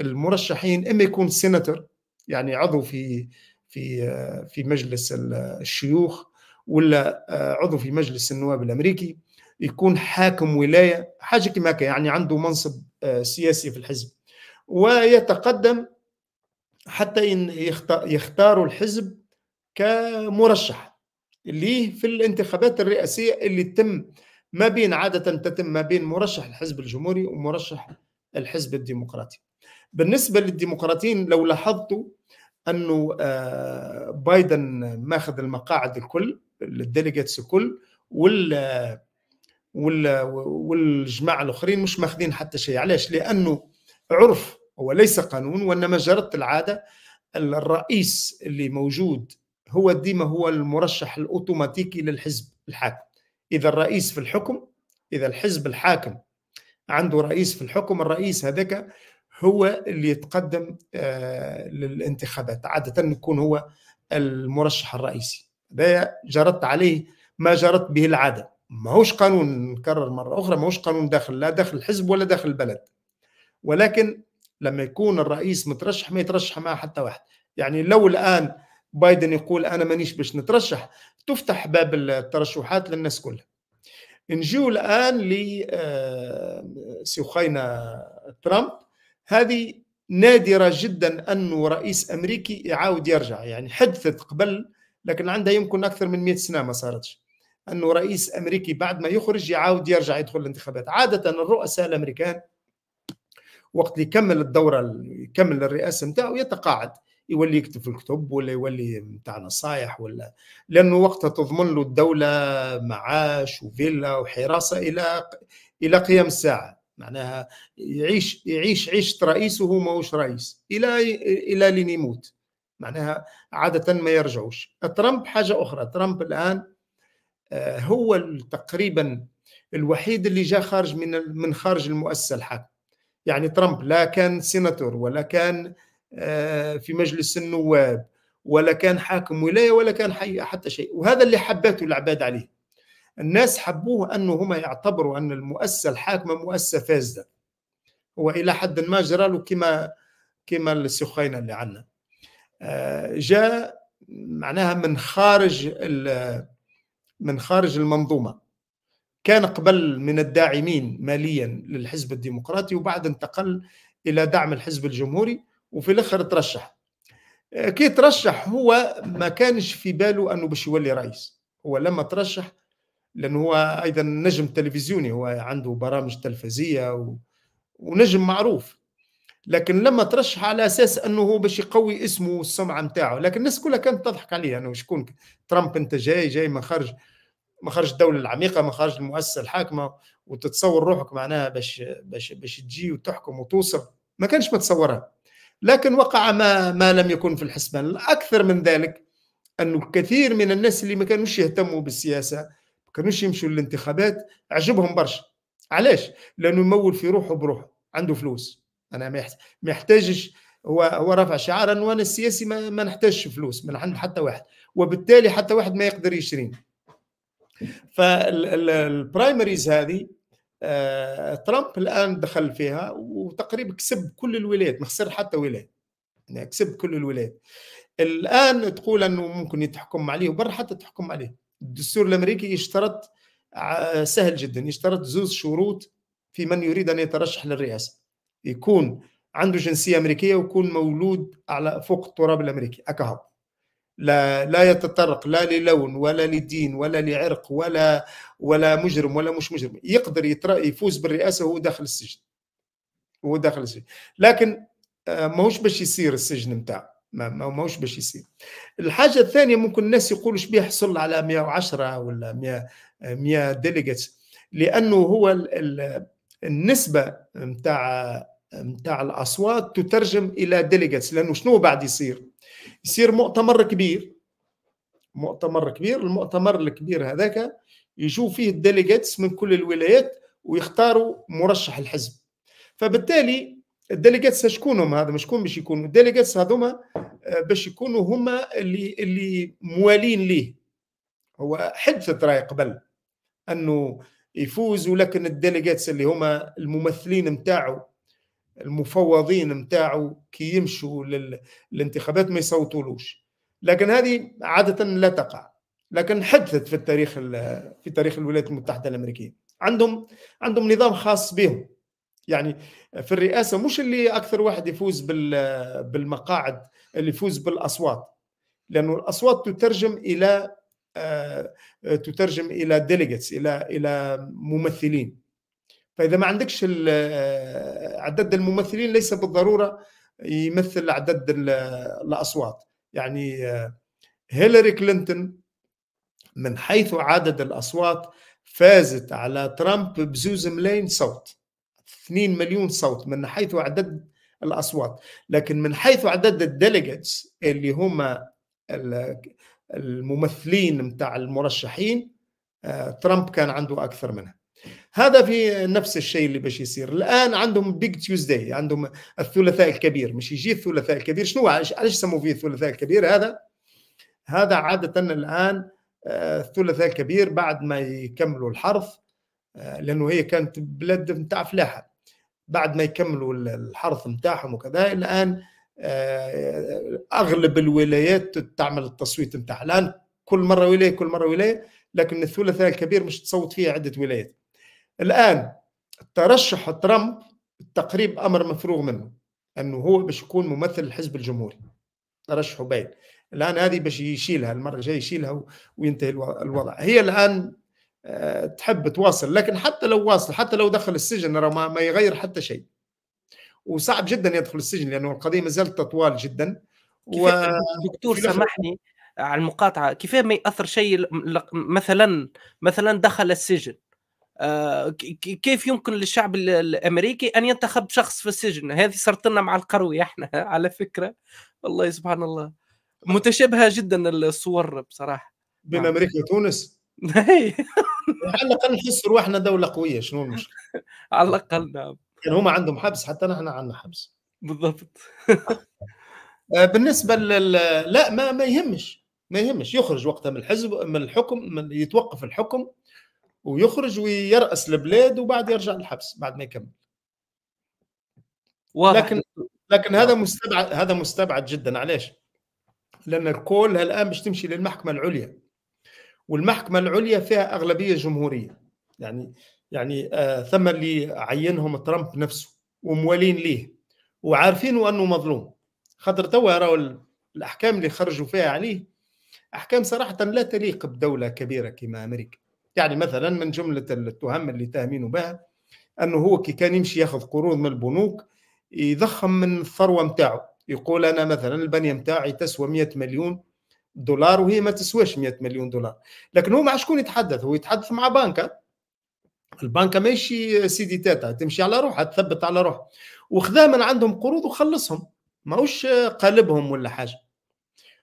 المرشحين اما يكون سيناتور يعني عضو في في في مجلس الشيوخ ولا آه، عضو في مجلس النواب الامريكي يكون حاكم ولايه حاجه كما يعني عنده منصب آه، سياسي في الحزب ويتقدم حتى يختاروا الحزب كمرشح ليه في الانتخابات الرئاسية اللي تتم ما بين عادة تتم ما بين مرشح الحزب الجمهوري ومرشح الحزب الديمقراطي بالنسبة للديمقراطيين لو لاحظتوا أنه آه، بايدن ماخذ المقاعد الكل الديليجيتس الكل وال والجماعة الآخرين مش ماخذين حتى شيء علاش لأنه عرف وليس قانون وإنما جرت العادة الرئيس اللي موجود هو ديما هو المرشح الاوتوماتيكي للحزب الحاكم اذا الرئيس في الحكم اذا الحزب الحاكم عنده رئيس في الحكم الرئيس هذاك هو اللي يتقدم آه، للانتخابات عاده يكون هو المرشح الرئيسي ده جرت عليه ما جرت به العاده ماهوش قانون نكرر مره اخرى ماهوش قانون داخل لا داخل الحزب ولا داخل البلد ولكن لما يكون الرئيس مترشح ما يترشح معه حتى واحد يعني لو الان بايدن يقول انا مانيش باش نترشح تفتح باب الترشحات للناس كلها نجيو الان لسيخينا آه، ترامب هذه نادره جدا انه رئيس امريكي يعاود يرجع يعني حدثت قبل لكن عندها يمكن اكثر من 100 سنه ما صارتش انه رئيس امريكي بعد ما يخرج يعاود يرجع يدخل الانتخابات عاده الرؤساء الامريكان وقت اللي يكمل الدوره يكمل الرئاسه نتاعو يتقاعد يولي يكتب في الكتب ولا يولي نتاع نصائح ولا لانه وقتها تضمن له الدوله معاش وفيلا وحراسه الى الى قيام الساعه معناها يعيش يعيش عيشه رئيس وهو ماهوش رئيس الى الى لين يموت معناها عاده ما يرجعوش ترامب حاجه اخرى ترامب الان آه، هو تقريبا الوحيد اللي جاء خارج من من خارج المؤسسه الحاكمه يعني ترامب لا كان سيناتور ولا كان آه آه، في مجلس النواب ولا كان حاكم ولاية ولا كان حي حتى شيء وهذا اللي حبته العباد عليه الناس حبوه أنه هم يعتبروا أن المؤسسة الحاكمة مؤسسة فاسدة وإلى حد ما جرى له كما كما السخينة اللي عنا آه، جاء معناها من خارج من خارج المنظومة كان قبل من الداعمين ماليا للحزب الديمقراطي وبعد انتقل إلى دعم الحزب الجمهوري وفي الاخر ترشح آه، كي ترشح هو ما كانش في باله انه باش يولي رئيس هو لما ترشح لانه هو ايضا نجم تلفزيوني هو عنده برامج تلفزيه و... ونجم معروف لكن لما ترشح على اساس انه هو باش يقوي اسمه والسمعه نتاعه لكن الناس كلها كانت تضحك عليه انه يعني شكون ترامب انت جاي جاي من خارج من خارج الدوله العميقه من خارج المؤسسه الحاكمه وتتصور روحك معناها باش باش باش تجي وتحكم وتوصل ما كانش متصورها لكن وقع ما ما لم يكن في الحسبان اكثر من ذلك انه الكثير من الناس اللي ما كانوش يهتموا بالسياسه ما كانوش يمشوا للانتخابات عجبهم برشا علاش لانه يمول في روحه بروحه عنده فلوس انا ما يحتاجش هو هو رافع شعارا وانا السياسي ما, ما نحتاجش فلوس من عند حتى واحد وبالتالي حتى واحد ما يقدر يشريني فالبرايمريز هذه آه، ترامب الان دخل فيها وتقريبا كسب كل الولايات ما خسر حتى ولايه يعني كسب كل الولايات الان تقول انه ممكن يتحكم عليه وبر حتى تحكم عليه الدستور الامريكي يشترط سهل جدا يشترط زوز شروط في من يريد ان يترشح للرئاسه يكون عنده جنسيه امريكيه ويكون مولود على فوق التراب الامريكي اكهو لا لا يتطرق لا للون ولا لدين ولا لعرق ولا ولا مجرم ولا مش مجرم يقدر يفوز بالرئاسه وهو داخل السجن وهو داخل السجن لكن آه، ماهوش باش يصير السجن نتاع ماهوش باش يصير الحاجه الثانيه ممكن الناس يقولوا شبيه بيحصل على 110 ولا 100 100 ديليجيتس لانه هو النسبه نتاع نتاع الاصوات تترجم الى ديليجيتس لانه شنو بعد يصير يصير مؤتمر كبير مؤتمر كبير المؤتمر الكبير هذاك يجوا فيه الديليجيتس من كل الولايات ويختاروا مرشح الحزب فبالتالي الديليجيتس هم هذا شكون باش يكونوا الديليجيتس هذوما آه، باش يكونوا هما اللي اللي موالين ليه هو حدثت راي قبل انه يفوز ولكن الديليجيتس اللي هما الممثلين نتاعو المفوضين نتاعو كي يمشوا للانتخابات ما يصوتولوش لكن هذه عادة لا تقع لكن حدثت في التاريخ في تاريخ الولايات المتحدة الأمريكية عندهم عندهم نظام خاص بهم يعني في الرئاسة مش اللي أكثر واحد يفوز بالمقاعد اللي يفوز بالأصوات لأنه الأصوات تترجم إلى آه، تترجم إلى ديليجيتس إلى إلى ممثلين فاذا ما عندكش آه، عدد الممثلين ليس بالضروره يمثل عدد الاصوات يعني آه، هيلاري كلينتون من حيث عدد الاصوات فازت على ترامب بزوز ملايين صوت 2 مليون صوت من حيث عدد الاصوات لكن من حيث عدد الديليجيتس اللي هما الممثلين نتاع المرشحين آه، ترامب كان عنده اكثر منها هذا في نفس الشيء اللي باش يصير الان عندهم بيج تيوزداي عندهم الثلاثاء الكبير مش يجي الثلاثاء الكبير شنو علاش سموا فيه الثلاثاء الكبير هذا هذا عاده الان آه، الثلاثاء الكبير بعد ما يكملوا الحرث آه، لانه هي كانت بلاد نتاع فلاحه بعد ما يكملوا الحرث نتاعهم وكذا الان آه، اغلب الولايات تعمل التصويت نتاعها الان كل مره ولايه كل مره ولايه لكن الثلاثاء الكبير مش تصوت فيه عده ولايات الآن ترشح ترامب تقريب أمر مفروغ منه أنه هو باش يكون ممثل الحزب الجمهوري ترشحه باين الآن هذه باش يشيلها المرة الجاية يشيلها وينتهي الوضع هي الآن آه، تحب تواصل لكن حتى لو واصل حتى لو دخل السجن ما, ما يغير حتى شيء وصعب جدا يدخل السجن لأنه القضية ما زالت تطوال جدا و... دكتور سامحني على المقاطعة كيف ما يأثر شيء مثلا مثلا دخل السجن آه، كيف يمكن للشعب الامريكي ان ينتخب شخص في السجن هذه صارت لنا مع القروي احنا [LAUGHS] على فكره والله سبحان الله متشابهه جدا الصور بصراحه بين نعم. امريكا وتونس [LAUGHS] على الاقل نحس روحنا دوله قويه شنو المشكله [LAUGHS] على الاقل نعم يعني هما عندهم حبس حتى نحن عندنا حبس بالضبط آه، بالنسبه لل... لا ما ما يهمش ما يهمش يخرج وقتها من الحزب من الحكم من يتوقف الحكم ويخرج ويرأس البلاد وبعد يرجع للحبس بعد ما يكمل واضح. لكن لكن هذا آه. مستبعد هذا مستبعد جدا علاش؟ لان الكل الان باش تمشي للمحكمه العليا والمحكمه العليا فيها اغلبيه جمهوريه يعني يعني آه ثم اللي عينهم ترامب نفسه وموالين ليه وعارفين انه مظلوم خاطر توا راهو الاحكام اللي خرجوا فيها عليه احكام صراحه لا تليق بدوله كبيره كما امريكا يعني مثلا من جملة التهم اللي تهمينه بها أنه هو كي كان يمشي ياخذ قروض من البنوك يضخم من الثروة متاعه يقول أنا مثلا البنية متاعي تسوى 100 مليون دولار وهي ما تسواش 100 مليون دولار لكن هو مع شكون يتحدث هو يتحدث مع بنكة البنكة ماشي سيدي تاتا تمشي على روحها تثبت على روحها وخذا من عندهم قروض وخلصهم ماهوش قالبهم ولا حاجة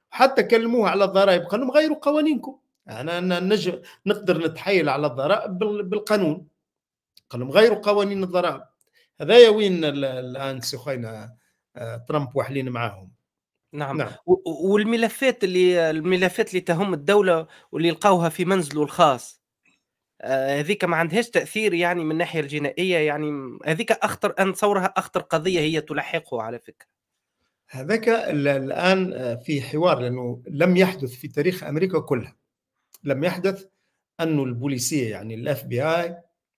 حتى كلموه على الضرائب قال لهم غيروا قوانينكم احنا نجم نقدر نتحايل على الضرائب بالقانون قال لهم غيروا قوانين الضرائب هذايا وين الان سي خوينا آه، ترامب واحلين معاهم نعم, نعم. والملفات اللي الملفات اللي تهم الدوله واللي لقاوها في منزله الخاص آه، هذيك ما عندهاش تاثير يعني من الناحيه الجنائيه يعني هذيك اخطر ان تصورها اخطر قضيه هي تلاحقه على فكره هذاك الان آه، في حوار لانه لم يحدث في تاريخ امريكا كلها لم يحدث انه البوليسيه يعني الاف بي اي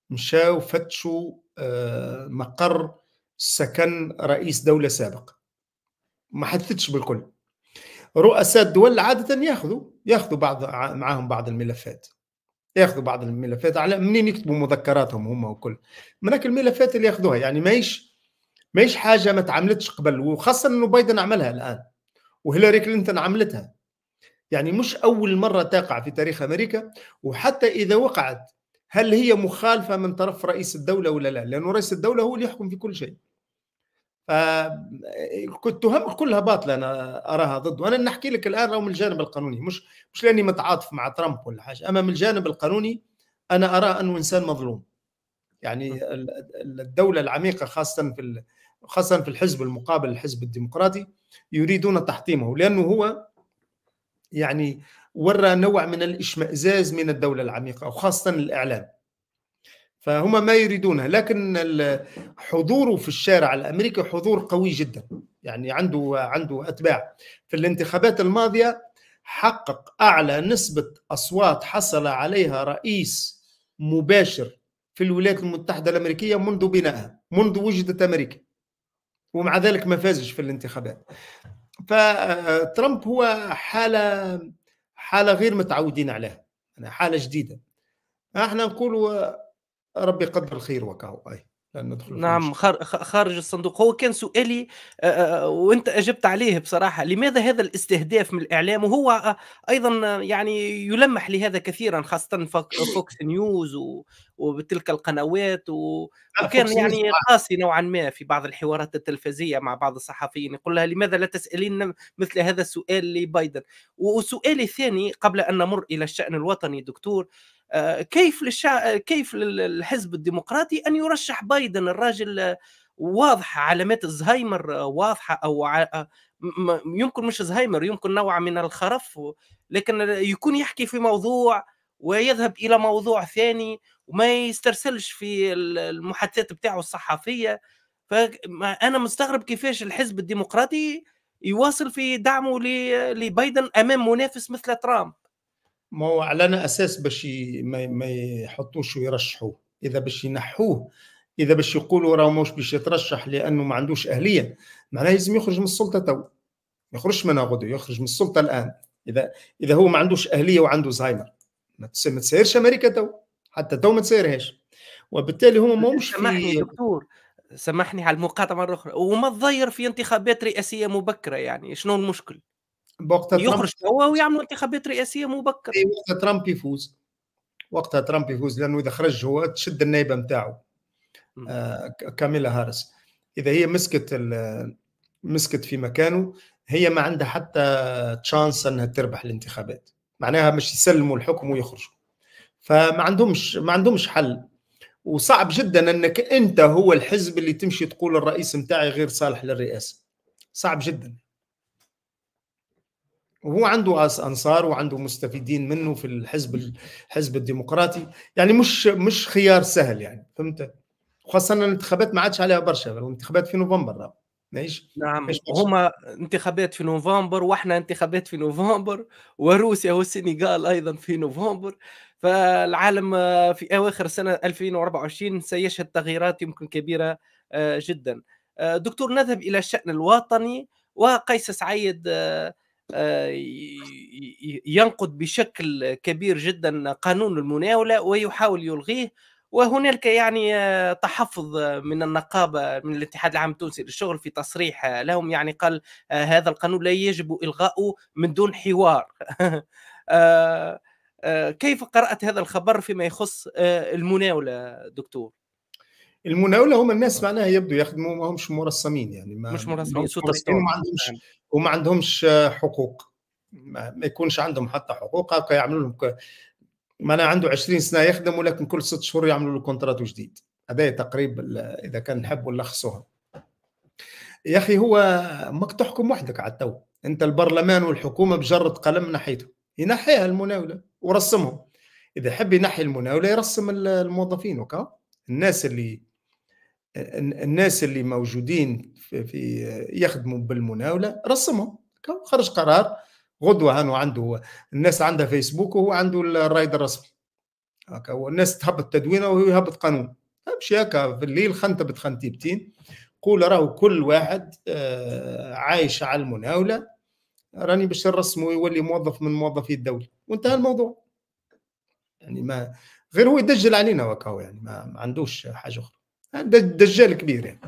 مشاو فتشوا آه، مقر سكن رئيس دوله سابق ما حدثتش بالكل رؤساء الدول عاده ياخذوا ياخذوا بعض معاهم بعض الملفات ياخذوا بعض الملفات على منين يكتبوا مذكراتهم هم وكل من الملفات اللي ياخذوها يعني ماهيش ماهيش حاجه ما تعملتش قبل وخاصه انه بايدن عملها الان وهيلاري كلينتون عملتها يعني مش أول مرة تقع في تاريخ أمريكا وحتى إذا وقعت هل هي مخالفة من طرف رئيس الدولة ولا لا لأنه رئيس الدولة هو اللي يحكم في كل شيء كنت هم كلها باطلة أنا أراها ضد وأنا نحكي لك الآن رغم الجانب القانوني مش مش لأني متعاطف مع ترامب ولا حاجة أما من الجانب القانوني أنا أرى أنه إنسان مظلوم يعني الدولة العميقة خاصة في خاصة في الحزب المقابل الحزب الديمقراطي يريدون تحطيمه لأنه هو يعني ورى نوع من الاشمئزاز من الدولة العميقة وخاصة الإعلام فهما ما يريدونه لكن حضوره في الشارع الأمريكي حضور قوي جدا يعني عنده عنده أتباع في الانتخابات الماضية حقق أعلى نسبة أصوات حصل عليها رئيس مباشر في الولايات المتحدة الأمريكية منذ بنائها منذ وجدت أمريكا ومع ذلك ما فازش في الانتخابات فترامب هو حاله حاله غير متعودين عليها يعني حاله جديده احنا نقول ربي يقدر الخير وكاو ندخل نعم خارج الصندوق هو كان سؤالي وانت اجبت عليه بصراحه لماذا هذا الاستهداف من الاعلام وهو ايضا يعني يلمح لهذا كثيرا خاصه فوكس نيوز وبتلك القنوات وكان يعني قاسي نوعا ما في بعض الحوارات التلفزيه مع بعض الصحفيين يقول لها لماذا لا تسالين مثل هذا السؤال لبايدن وسؤالي الثاني قبل ان نمر الى الشان الوطني دكتور آه، كيف للشع... آه، كيف للحزب الديمقراطي ان يرشح بايدن الراجل آه، واضحه علامات الزهايمر واضحه او ع... يمكن مش زهايمر يمكن نوع من الخرف لكن يكون يحكي في موضوع ويذهب الى موضوع ثاني وما يسترسلش في المحادثات بتاعه الصحفيه فانا مستغرب كيفاش الحزب الديمقراطي يواصل في دعمه لبايدن امام منافس مثل ترامب ما هو على اساس باش ما, ما يحطوش ويرشحوه اذا باش ينحوه اذا باش يقولوا راه مش باش يترشح لانه ما عندوش اهليه معناه لازم يخرج من السلطه تو ما يخرجش منها غدو يخرج من السلطه الان اذا اذا هو ما عندوش اهليه وعنده زهايمر ما تسيرش امريكا تو حتى تو ما تسيرهاش وبالتالي هما ماهمش سامحني دكتور سامحني على المقاطعه مره اخرى وما تضير في انتخابات رئاسيه مبكره يعني شنو المشكل؟ وقت يخرج هو ويعملوا انتخابات رئاسيه مبكره أيوة، وقت ترامب يفوز وقتها ترامب يفوز لانه اذا خرج هو تشد النايبه نتاعه آه كاميلا هارس اذا هي مسكت مسكت في مكانه هي ما عندها حتى تشانس انها تربح الانتخابات معناها مش يسلموا الحكم ويخرجوا فما عندهمش ما عندهمش حل وصعب جدا انك انت هو الحزب اللي تمشي تقول الرئيس نتاعي غير صالح للرئاسه صعب جدا وهو عنده اس انصار وعنده مستفيدين منه في الحزب الحزب الديمقراطي يعني مش مش خيار سهل يعني فهمت خاصه ان الانتخابات ما عادش عليها برشا الانتخابات في نوفمبر ماشي نعم هما انتخابات في نوفمبر واحنا انتخابات في نوفمبر وروسيا والسنغال ايضا في نوفمبر فالعالم في اواخر سنه 2024 سيشهد تغييرات يمكن كبيره آه، جدا آه، دكتور نذهب الى الشان الوطني وقيس سعيد آه، آه، ينقض بشكل كبير جدا قانون المناوله ويحاول يلغيه وهنالك يعني آه، تحفظ من النقابه من الاتحاد العام التونسي للشغل في تصريح لهم يعني قال آه، هذا القانون لا يجب الغائه من دون حوار [LAUGHS] كيف قرات هذا الخبر فيما يخص المناوله دكتور المناوله هم الناس معناها يبدو يخدموا ما همش مرسمين يعني ما مش مرسمين سوء تصوير وما عندهمش حقوق ما يكونش عندهم حتى حقوق هكا يعملوا لهم ك... ما انا عنده 20 سنه يخدم ولكن كل ست شهور يعملوا له كونترات جديد هذا تقريب اذا كان نحبوا نلخصوها يا اخي هو ماك تحكم وحدك على التو انت البرلمان والحكومه بجره قلم نحيته ينحيها المناوله ورسمهم اذا يحب ينحي المناوله يرسم الموظفين وكا الناس اللي الناس اللي موجودين في يخدموا بالمناوله رسمهم خرج قرار غدوه هانو عنده الناس عندها فيسبوك وهو عنده الرايد الرسمي هكا والناس تهبط تدوينه وهو يهبط قانون امشي هكا في الليل خنتبت خنتيبتين قول راهو كل واحد آه، عايش على المناوله راني باش نرسمه ويولي موظف من موظفي الدوله وانتهى الموضوع يعني ما غير هو يدجل علينا وكاو يعني ما عندوش حاجه اخرى دجال كبير يعني.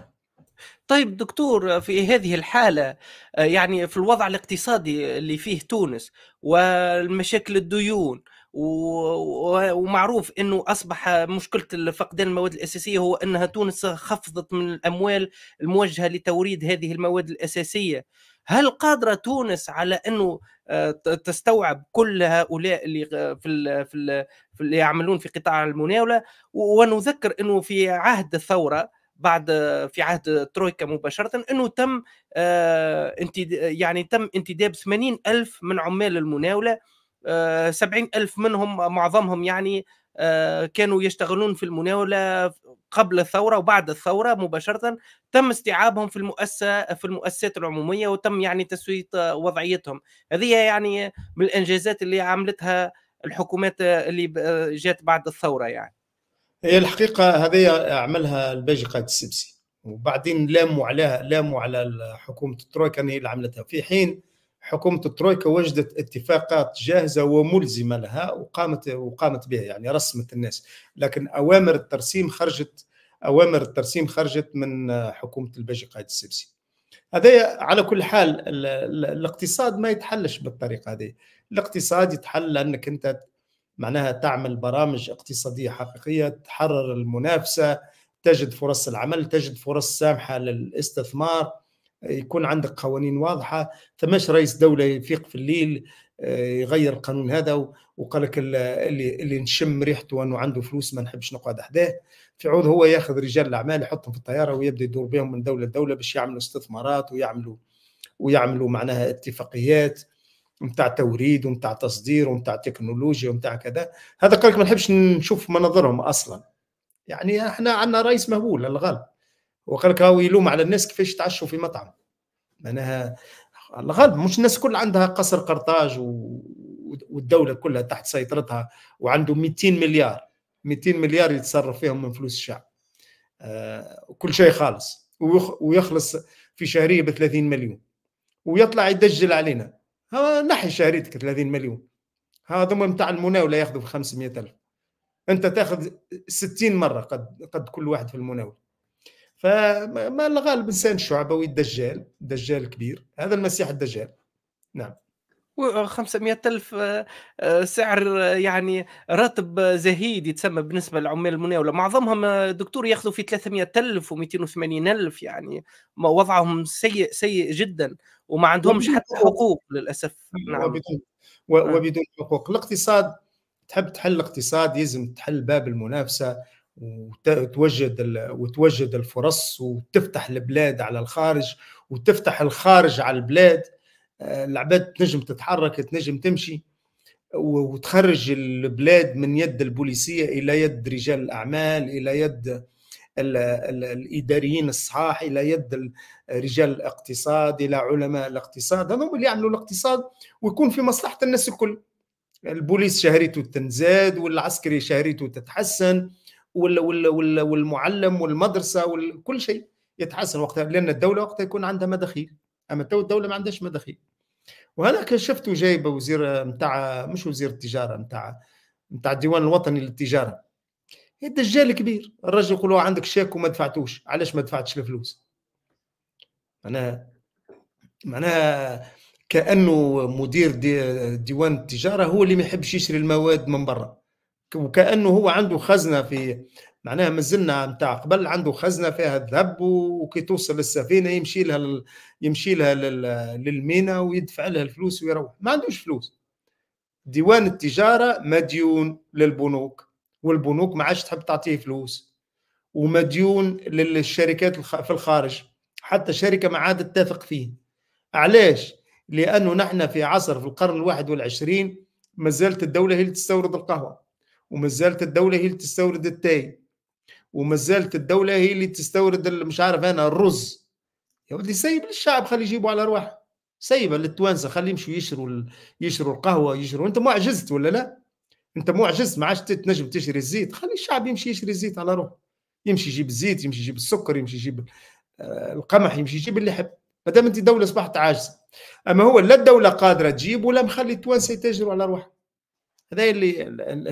طيب دكتور في هذه الحالة آه، يعني في الوضع الاقتصادي اللي فيه تونس والمشاكل الديون ومعروف انه اصبح مشكله فقدان المواد الاساسيه هو انها تونس خفضت من الاموال الموجهه لتوريد هذه المواد الاساسيه هل قادره تونس على انه آه، تستوعب كل هؤلاء اللي في الـ في, الـ في اللي يعملون في قطاع المناوله ونذكر انه في عهد الثوره بعد في عهد ترويكا مباشرة أنه تم آه، يعني تم انتداب 80 ألف من عمال المناولة آه، سبعين ألف منهم معظمهم يعني آه، كانوا يشتغلون في المناولة قبل الثورة وبعد الثورة مباشرة تم استيعابهم في المؤسسة في المؤسسات العمومية وتم يعني تسوية وضعيتهم هذه يعني من الإنجازات اللي عملتها الحكومات اللي جات بعد الثورة يعني هي الحقيقة هذه عملها الباجي السبسي وبعدين لاموا عليها لاموا على حكومة الترويكا هي اللي عملتها في حين حكومه الترويكا وجدت اتفاقات جاهزه وملزمه لها وقامت وقامت بها يعني رسمت الناس لكن اوامر الترسيم خرجت اوامر الترسيم خرجت من حكومه الباجي قائد السبسي هذا على كل حال الاقتصاد ما يتحلش بالطريقه هذه الاقتصاد يتحل انك انت معناها تعمل برامج اقتصاديه حقيقيه تحرر المنافسه تجد فرص العمل تجد فرص سامحه للاستثمار يكون عندك قوانين واضحه ثماش رئيس دوله يفيق في الليل آه، يغير القانون هذا وقال لك اللي اللي نشم ريحته انه عنده فلوس ما نحبش نقعد حداه في عوض هو ياخذ رجال الاعمال يحطهم في الطياره ويبدا يدور بهم من دوله لدوله باش يعملوا استثمارات ويعملوا ويعملوا معناها اتفاقيات نتاع توريد ونتاع تصدير ونتاع تكنولوجيا ونتاع كذا هذا قال لك ما نحبش نشوف مناظرهم اصلا يعني احنا عندنا رئيس مهبول الغالب وقال لك راهو يلوم على الناس كيفاش تعشوا في مطعم معناها الغالب مش الناس كل عندها قصر قرطاج و... والدوله كلها تحت سيطرتها وعنده 200 مليار 200 مليار يتصرف فيهم من فلوس الشعب آه، وكل كل شيء خالص ويخلص في شهريه ب 30 مليون ويطلع يدجل علينا ها نحي شهريتك 30 مليون هذا نتاع المناوله ياخذوا ب 500 الف انت تاخذ 60 مره قد قد كل واحد في المناوله فما الغالب انسان شعبوي الدجال الدجال الكبير هذا المسيح الدجال نعم 500 ألف آه، آه، سعر آه، يعني راتب زهيد يتسمى بالنسبة للعمال المناولة معظمهم دكتور ياخذوا في 300 ألف و280 ألف يعني وضعهم سيء سيء جدا وما عندهمش حتى حقوق للأسف نعم. وبدون, نعم. وبدون حقوق الاقتصاد تحب تحل الاقتصاد يلزم تحل باب المنافسة وتوجد وتوجد الفرص وتفتح البلاد على الخارج وتفتح الخارج على البلاد آه، العباد تنجم تتحرك تنجم تمشي وتخرج البلاد من يد البوليسية إلى يد رجال الأعمال إلى يد الإداريين الصحاح إلى يد رجال الاقتصاد إلى علماء الاقتصاد هذوما اللي يعملوا الاقتصاد ويكون في مصلحة الناس الكل البوليس شهريته تنزاد والعسكري شهريته تتحسن والمعلم والمدرسه وكل شيء يتحسن وقتها لان الدوله وقتها يكون عندها مداخيل اما تو الدوله ما عندهاش مداخيل وهذا شفته جايبه وزير نتاع مش وزير التجاره نتاع نتاع الديوان الوطني للتجاره الدجال كبير الرجل يقول عندك شيك وما دفعتوش علاش ما دفعتش الفلوس انا معناها كانه مدير ديوان التجاره هو اللي ما يحبش يشري المواد من برا وكانه هو عنده خزنه في معناها مازلنا نتاع قبل عنده خزنه فيها الذهب وكي توصل السفينه يمشي لها يمشي لها لل... للمينا ويدفع لها الفلوس ويروح ما عندوش فلوس ديوان التجاره مديون للبنوك والبنوك ما عادش تحب تعطيه فلوس ومديون للشركات في الخارج حتى شركه ما عادت تثق فيه علاش لانه نحن في عصر في القرن الواحد والعشرين ما زالت الدوله هي اللي تستورد القهوه وما زالت الدوله هي اللي تستورد التاي وما زالت الدوله هي اللي تستورد مش عارف انا الرز يا ولدي سيب للشعب خليه يجيبوا على روحه سيبه للتوانسه خليهم يمشوا يشروا يشروا القهوه يشروا انت معجزت ولا لا؟ انت معجز ما عادش تنجم تشري الزيت خلي الشعب يمشي يشري الزيت على روحه يمشي يجيب الزيت يمشي يجيب السكر يمشي يجيب آه، القمح يمشي يجيب اللي يحب ما دام انت دوله اصبحت عاجزه اما هو لا الدوله قادره تجيب ولا مخلي التوانسه يتاجروا على روحه هذا اللي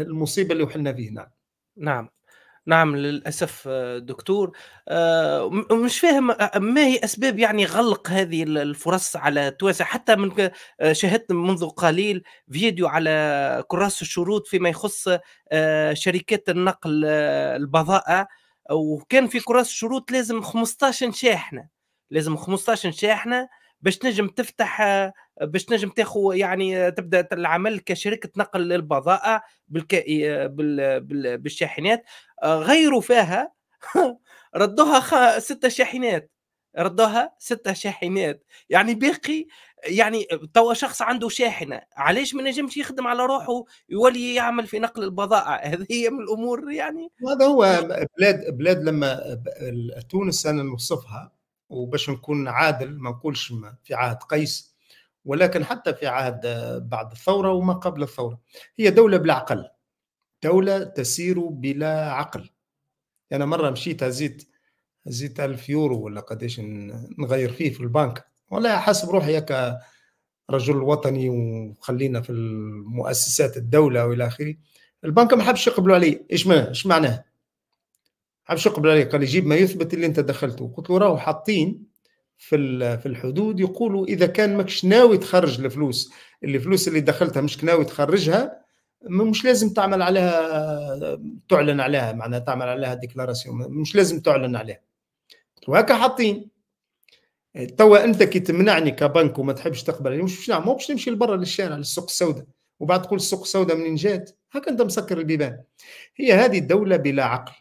المصيبه اللي وحنا فيه هنا نعم. نعم نعم للاسف دكتور آه، مش فاهم ما هي اسباب يعني غلق هذه الفرص على تواسع حتى من آه، شاهدت منذ قليل فيديو على كراس الشروط فيما يخص آه، شركات النقل البضائع وكان في كراس الشروط لازم 15 شاحنه لازم 15 شاحنه باش تنجم تفتح باش تنجم تاخذ يعني تبدا العمل كشركه نقل البضائع بالك... بال... بال... بالشاحنات غيروا فيها [LAUGHS] ردوها خ... ستة شاحنات ردوها ستة شاحنات يعني باقي يعني توا شخص عنده شاحنه علاش ما نجمش يخدم على روحه يولي يعمل في نقل البضائع هذه هي من الامور يعني هذا هو بلاد بلاد لما تونس انا نوصفها وباش نكون عادل ما نقولش في عهد قيس ولكن حتى في عهد بعد الثورة وما قبل الثورة هي دولة بلا عقل دولة تسير بلا عقل أنا مرة مشيت هزيت هزيت ألف يورو ولا قداش نغير فيه في البنك ولا حسب روحي هكا رجل وطني وخلينا في المؤسسات الدولة وإلى آخره البنك ما حبش يقبلوا علي إيش معناه إيش معناه حبش يقبلوا علي قال لي جيب ما يثبت اللي أنت دخلته قلت له راهو حاطين في في الحدود يقولوا اذا كان ماكش ناوي تخرج الفلوس الفلوس اللي دخلتها مش ناوي تخرجها مش لازم تعمل عليها تعلن عليها معناها تعمل عليها ديكلاراسيون مش لازم تعلن عليها وهكا حاطين توا انت كي تمنعني كبنك وما تحبش تقبل مش باش نعمل باش نمشي لبرا للشارع للسوق السوداء وبعد تقول السوق السوداء منين جات هكا انت مسكر البيبان هي هذه الدوله بلا عقل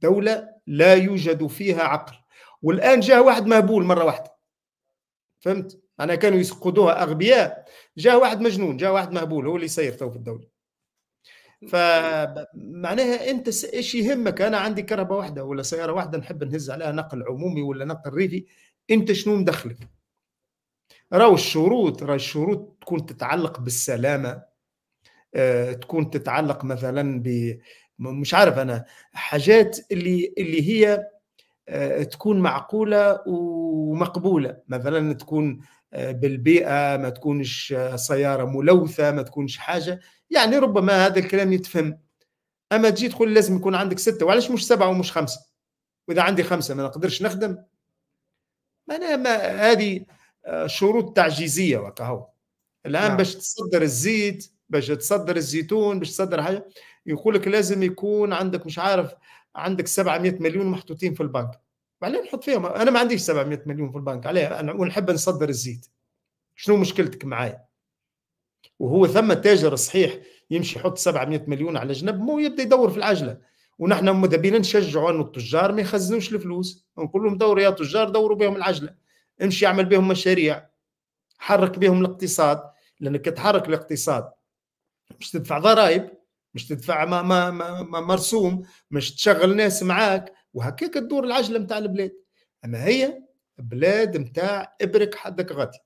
دوله لا يوجد فيها عقل والان جاء واحد مهبول مره واحده فهمت معناها كانوا يسقدوها اغبياء جاء واحد مجنون جاء واحد مهبول هو اللي يسير تو في الدوله فمعناها انت ايش يهمك انا عندي كهرباء واحده ولا سياره واحده نحب نهز عليها نقل عمومي ولا نقل ريفي انت شنو مدخلك راهو الشروط راهو الشروط تكون تتعلق بالسلامه أه تكون تتعلق مثلا ب مش عارف انا حاجات اللي اللي هي آه، تكون معقوله ومقبوله مثلا تكون آه، بالبيئه ما تكونش آه، سياره ملوثه ما تكونش حاجه يعني ربما هذا الكلام يتفهم اما تجي تقول لازم يكون عندك سته وعلاش مش سبعه ومش خمسه واذا عندي خمسه ما نقدرش نخدم ما انا ما هذه شروط تعجيزيه وكهو الان نعم. باش تصدر الزيت باش تصدر الزيتون باش تصدر حاجه يقول لك لازم يكون عندك مش عارف عندك 700 مليون محطوطين في البنك بعدين نحط فيهم انا ما عنديش 700 مليون في البنك عليه انا ونحب نصدر الزيت شنو مشكلتك معايا وهو ثم تاجر صحيح يمشي يحط 700 مليون على جنب مو يبدا يدور في العجله ونحن ماذا بينا نشجعوا انه التجار ما يخزنوش الفلوس نقول لهم دوروا يا تجار دوروا بهم العجله امشي اعمل بهم مشاريع حرك بهم الاقتصاد لانك تحرك الاقتصاد باش تدفع ضرائب مش تدفع ما ما, ما, مرسوم مش تشغل ناس معاك وهكاك تدور العجله نتاع البلاد اما هي بلاد نتاع ابرك حدك غادي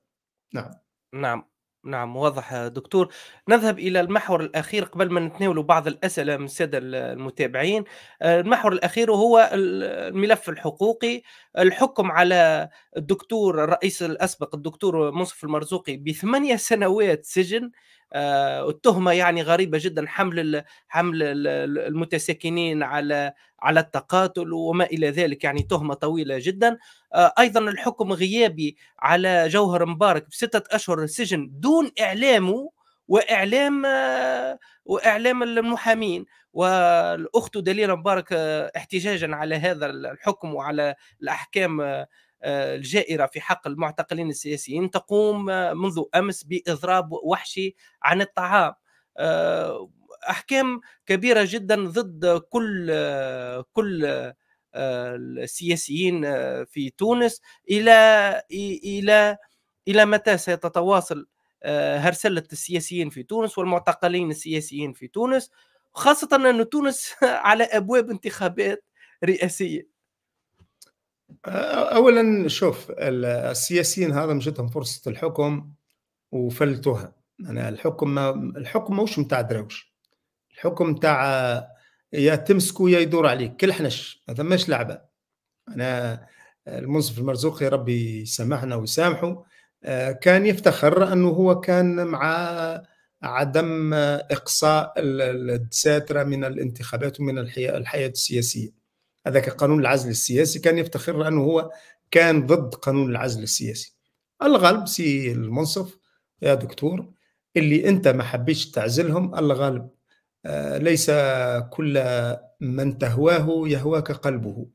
نعم نعم نعم واضح دكتور نذهب الى المحور الاخير قبل ما نتناول بعض الاسئله من الساده المتابعين آه، المحور الاخير هو الملف الحقوقي الحكم على الدكتور الرئيس الاسبق الدكتور منصف المرزوقي بثمانيه سنوات سجن آه، التهمه يعني غريبه جدا حمل حمل المتساكنين على على التقاتل وما الى ذلك يعني تهمه طويله جدا آه، ايضا الحكم غيابي على جوهر مبارك بسته اشهر سجن دون اعلامه واعلام آه، واعلام المحامين والاخت دليل مبارك احتجاجا على هذا الحكم وعلى الاحكام آه، الجائرة في حق المعتقلين السياسيين تقوم آه، منذ أمس بإضراب وحشي عن الطعام آه، أحكام كبيرة جدا ضد كل كل السياسيين في تونس إلى إلى إلى متى ستتواصل هرسلة السياسيين في تونس والمعتقلين السياسيين في تونس خاصة أن تونس [LAUGHS] على أبواب انتخابات رئاسية اولا شوف السياسيين هذا مشتهم فرصه الحكم وفلتوها يعني الحكم ما الحكم مش متاع دروش الحكم تاع يا تمسكوا يا يدور عليك كل حنش ما ثماش لعبه انا المنصف المرزوقي ربي يسامحنا ويسامحه كان يفتخر انه هو كان مع عدم اقصاء الدساتره من الانتخابات ومن الحياه السياسيه هذاك قانون العزل السياسي كان يفتخر أنه هو كان ضد قانون العزل السياسي الغالب سي المنصف يا دكتور اللي أنت ما حبيتش تعزلهم الغالب آه، ليس كل من تهواه يهواك قلبه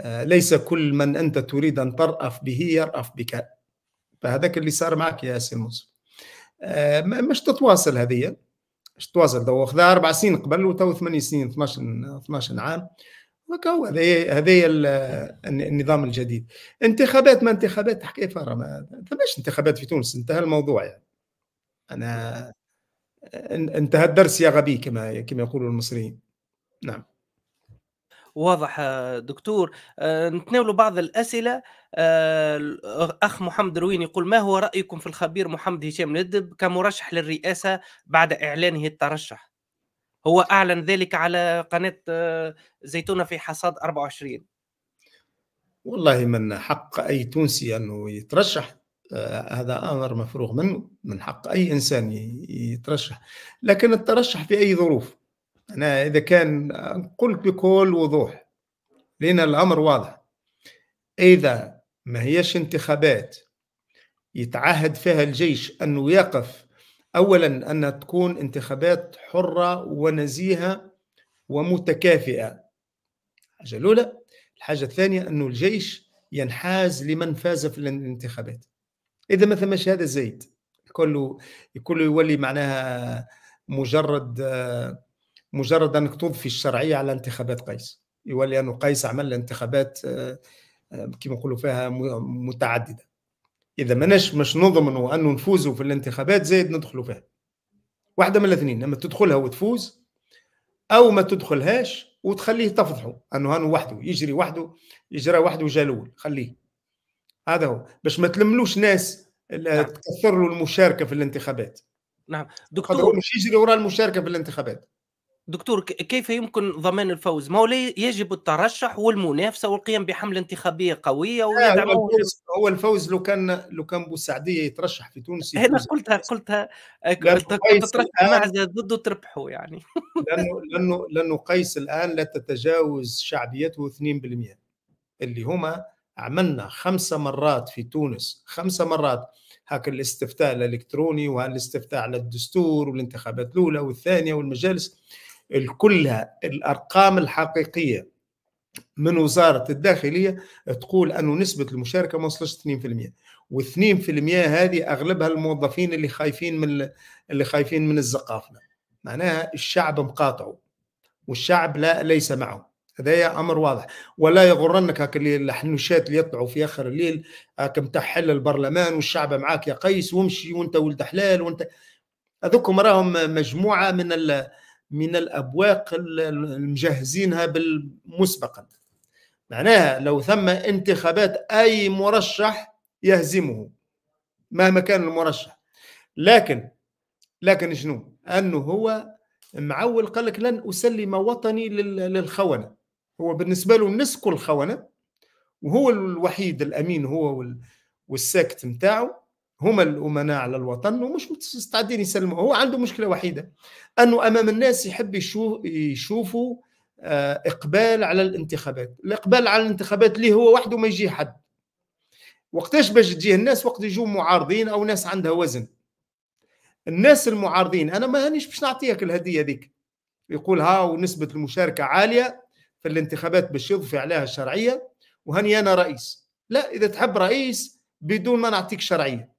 آه، ليس كل من أنت تريد أن ترأف به يرأف بك فهذاك اللي صار معك يا سي المنصف آه، مش تتواصل هذه مش تتواصل تو خذا أربع سنين قبل وتو ثمان سنين 12 12 عام هو هذا هذا النظام الجديد انتخابات ما انتخابات تحكي فرا ما فماش انتخابات في تونس انتهى الموضوع يعني انا انتهى الدرس يا غبي كما كما يقولوا المصريين نعم واضح دكتور آه، نتناول بعض الأسئلة آه، أخ محمد روين يقول ما هو رأيكم في الخبير محمد هشام ندب كمرشح للرئاسة بعد إعلانه الترشح هو اعلن ذلك على قناه آه، زيتونه في حصاد 24 والله من حق اي تونسي انه يترشح آه، هذا امر مفروغ منه من حق اي انسان يترشح لكن الترشح في اي ظروف انا اذا كان آه، قلت بكل وضوح لان الامر واضح اذا ما هيش انتخابات يتعهد فيها الجيش انه يقف اولا ان تكون انتخابات حره ونزيهه ومتكافئه حاجه الاولى الحاجه الثانيه انه الجيش ينحاز لمن فاز في الانتخابات اذا ما ثماش هذا زيد كله كله يولي معناها مجرد مجرد انك تضفي الشرعيه على انتخابات قيس يولي انه قيس عمل انتخابات كما نقولوا فيها متعدده اذا ماناش مش نضمنوا انه نفوزوا في الانتخابات زايد ندخلوا فيها واحده من الاثنين اما تدخلها وتفوز او ما تدخلهاش وتخليه تفضحوا انه هانو وحده يجري وحده يجرى وحده جالول خليه هذا هو باش ما تلملوش ناس نعم. تكثر له المشاركه في الانتخابات نعم دكتور مش يجري وراء المشاركه في الانتخابات دكتور كيف يمكن ضمان الفوز؟ ما هو يجب الترشح والمنافسه والقيام بحمله انتخابيه قويه ويدعم هو, هو الفوز لو كان لو كان بوسعديه يترشح في تونس انا قلتها قلتها تترشح مع ضده تربحوا يعني [LAUGHS] لانه لانه لانه قيس الان لا تتجاوز شعبيته 2% اللي هما عملنا خمسة مرات في تونس خمسة مرات هاك الاستفتاء الالكتروني وهالاستفتاء على الدستور والانتخابات الاولى والثانيه والمجالس كلها الارقام الحقيقيه من وزاره الداخليه تقول انه نسبه المشاركه ما وصلتش 2% و2% هذه اغلبها الموظفين اللي خايفين من اللي خايفين من الزقافله معناها الشعب مقاطع والشعب لا ليس معه هذا امر واضح ولا يغرنك هاك اللي الحنوشات اللي يطلعوا في اخر الليل هاك متاع حل البرلمان والشعب معاك يا قيس وامشي وانت ولد حلال وانت هذوكم راهم مجموعه من ال... من الابواق المجهزينها مسبقا معناها لو ثم انتخابات اي مرشح يهزمه مهما كان المرشح لكن لكن شنو انه هو معول قال لك لن اسلم وطني للخونه هو بالنسبه له نسكو الخونه وهو الوحيد الامين هو والساكت نتاعو هما الامناء على الوطن ومش مستعدين يسلموا هو عنده مشكله وحيده انه امام الناس يحب يشوف يشوفوا آه، اقبال على الانتخابات الاقبال على الانتخابات ليه هو وحده ما يجي حد وقتاش باش تجيه الناس وقت يجوا معارضين او ناس عندها وزن الناس المعارضين انا ما هانيش باش نعطيك الهديه ذيك يقول ها ونسبه المشاركه عاليه في الانتخابات باش يضفي عليها الشرعيه وهني انا رئيس لا اذا تحب رئيس بدون ما نعطيك شرعيه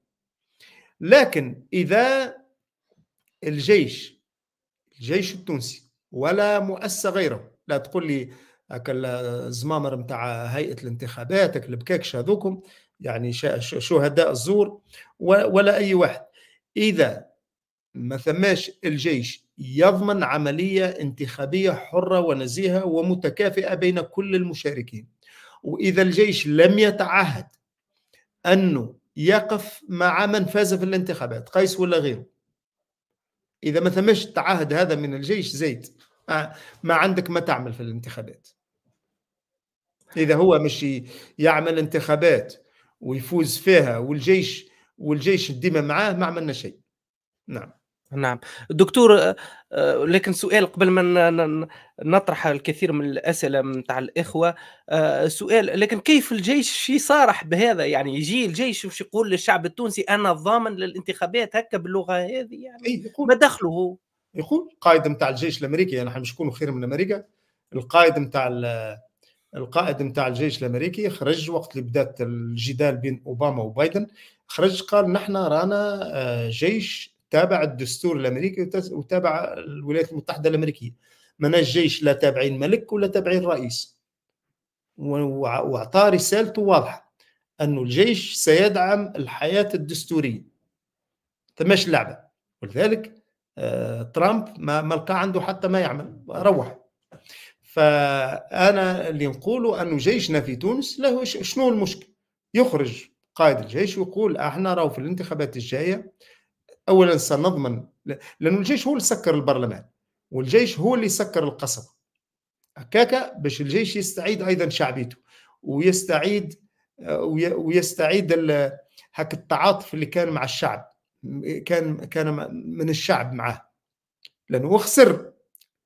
لكن إذا الجيش الجيش التونسي ولا مؤسسة غيره لا تقول لي هكا الزمامر نتاع هيئة الانتخابات البكاكش هذوكم يعني شهداء الزور ولا أي واحد إذا ما ثماش الجيش يضمن عملية انتخابية حرة ونزيهة ومتكافئة بين كل المشاركين وإذا الجيش لم يتعهد أنه يقف مع من فاز في الانتخابات قيس ولا غيره اذا ما ثمش التعهد هذا من الجيش زيد آه، ما عندك ما تعمل في الانتخابات اذا هو مش يعمل انتخابات ويفوز فيها والجيش والجيش ديما معاه ما عملنا شيء نعم نعم دكتور آه، آه، لكن سؤال قبل ما نطرح الكثير من الاسئله نتاع الاخوه آه، سؤال لكن كيف الجيش شي صارح بهذا يعني يجي الجيش وش يقول للشعب التونسي انا ضامن للانتخابات هكا باللغه هذه يعني ما دخله هو يقول القائد نتاع الجيش الامريكي يعني احنا مش نكونوا خير من امريكا القائد نتاع القائد نتاع الجيش الامريكي خرج وقت اللي بدات الجدال بين اوباما وبايدن خرج قال نحن رانا جيش تابع الدستور الامريكي وتابع الولايات المتحده الامريكيه ما الجيش لا تابعين ملك ولا تابعين رئيس واعطى رسالته واضحه انه الجيش سيدعم الحياه الدستوريه تماش لعبه ولذلك آه، ترامب ما, ما لقى عنده حتى ما يعمل روح فانا اللي نقوله انه جيشنا في تونس له شنو المشكل يخرج قائد الجيش ويقول احنا راهو في الانتخابات الجايه اولا سنضمن لانه الجيش هو اللي سكر البرلمان والجيش هو اللي سكر القصر هكاك باش الجيش يستعيد ايضا شعبيته ويستعيد ويستعيد هك التعاطف اللي كان مع الشعب كان كان من الشعب معه لانه خسر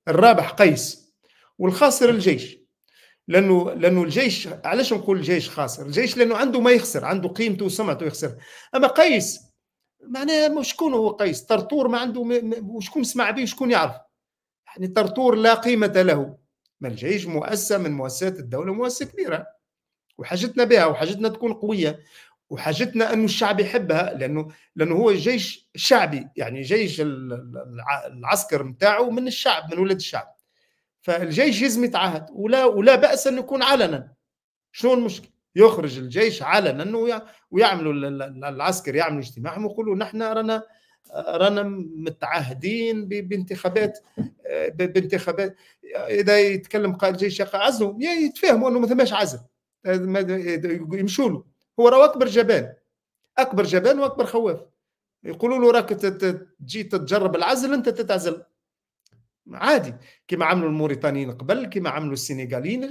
الرابح قيس والخاسر الجيش لانه لانه الجيش علاش نقول الجيش خاسر؟ الجيش لانه عنده ما يخسر، عنده قيمته وسمعته يخسر، اما قيس معناها شكون هو قيس طرطور ما عنده وشكون سمع به شكون يعرف يعني طرطور لا قيمة له ما الجيش مؤسسة من مؤسسات الدولة مؤسسة كبيرة وحاجتنا بها وحاجتنا تكون قوية وحاجتنا انه الشعب يحبها لانه لانه هو جيش شعبي يعني جيش العسكر نتاعه من الشعب من ولاد الشعب فالجيش يزمي تعهد ولا ولا باس ان يكون علنا شنو المشكل يخرج الجيش علنا ويعملوا العسكر يعملوا اجتماعهم ويقولوا نحن رانا رانا متعهدين بانتخابات آه، بانتخابات اذا يتكلم قائد الجيش يا عزلهم يتفاهموا انه ما ثماش عزل يمشوا له هو راه اكبر جبان اكبر جبان واكبر خواف يقولوا له راك تجي تتجرب العزل انت تتعزل عادي كما عملوا الموريتانيين قبل كما عملوا السنغاليين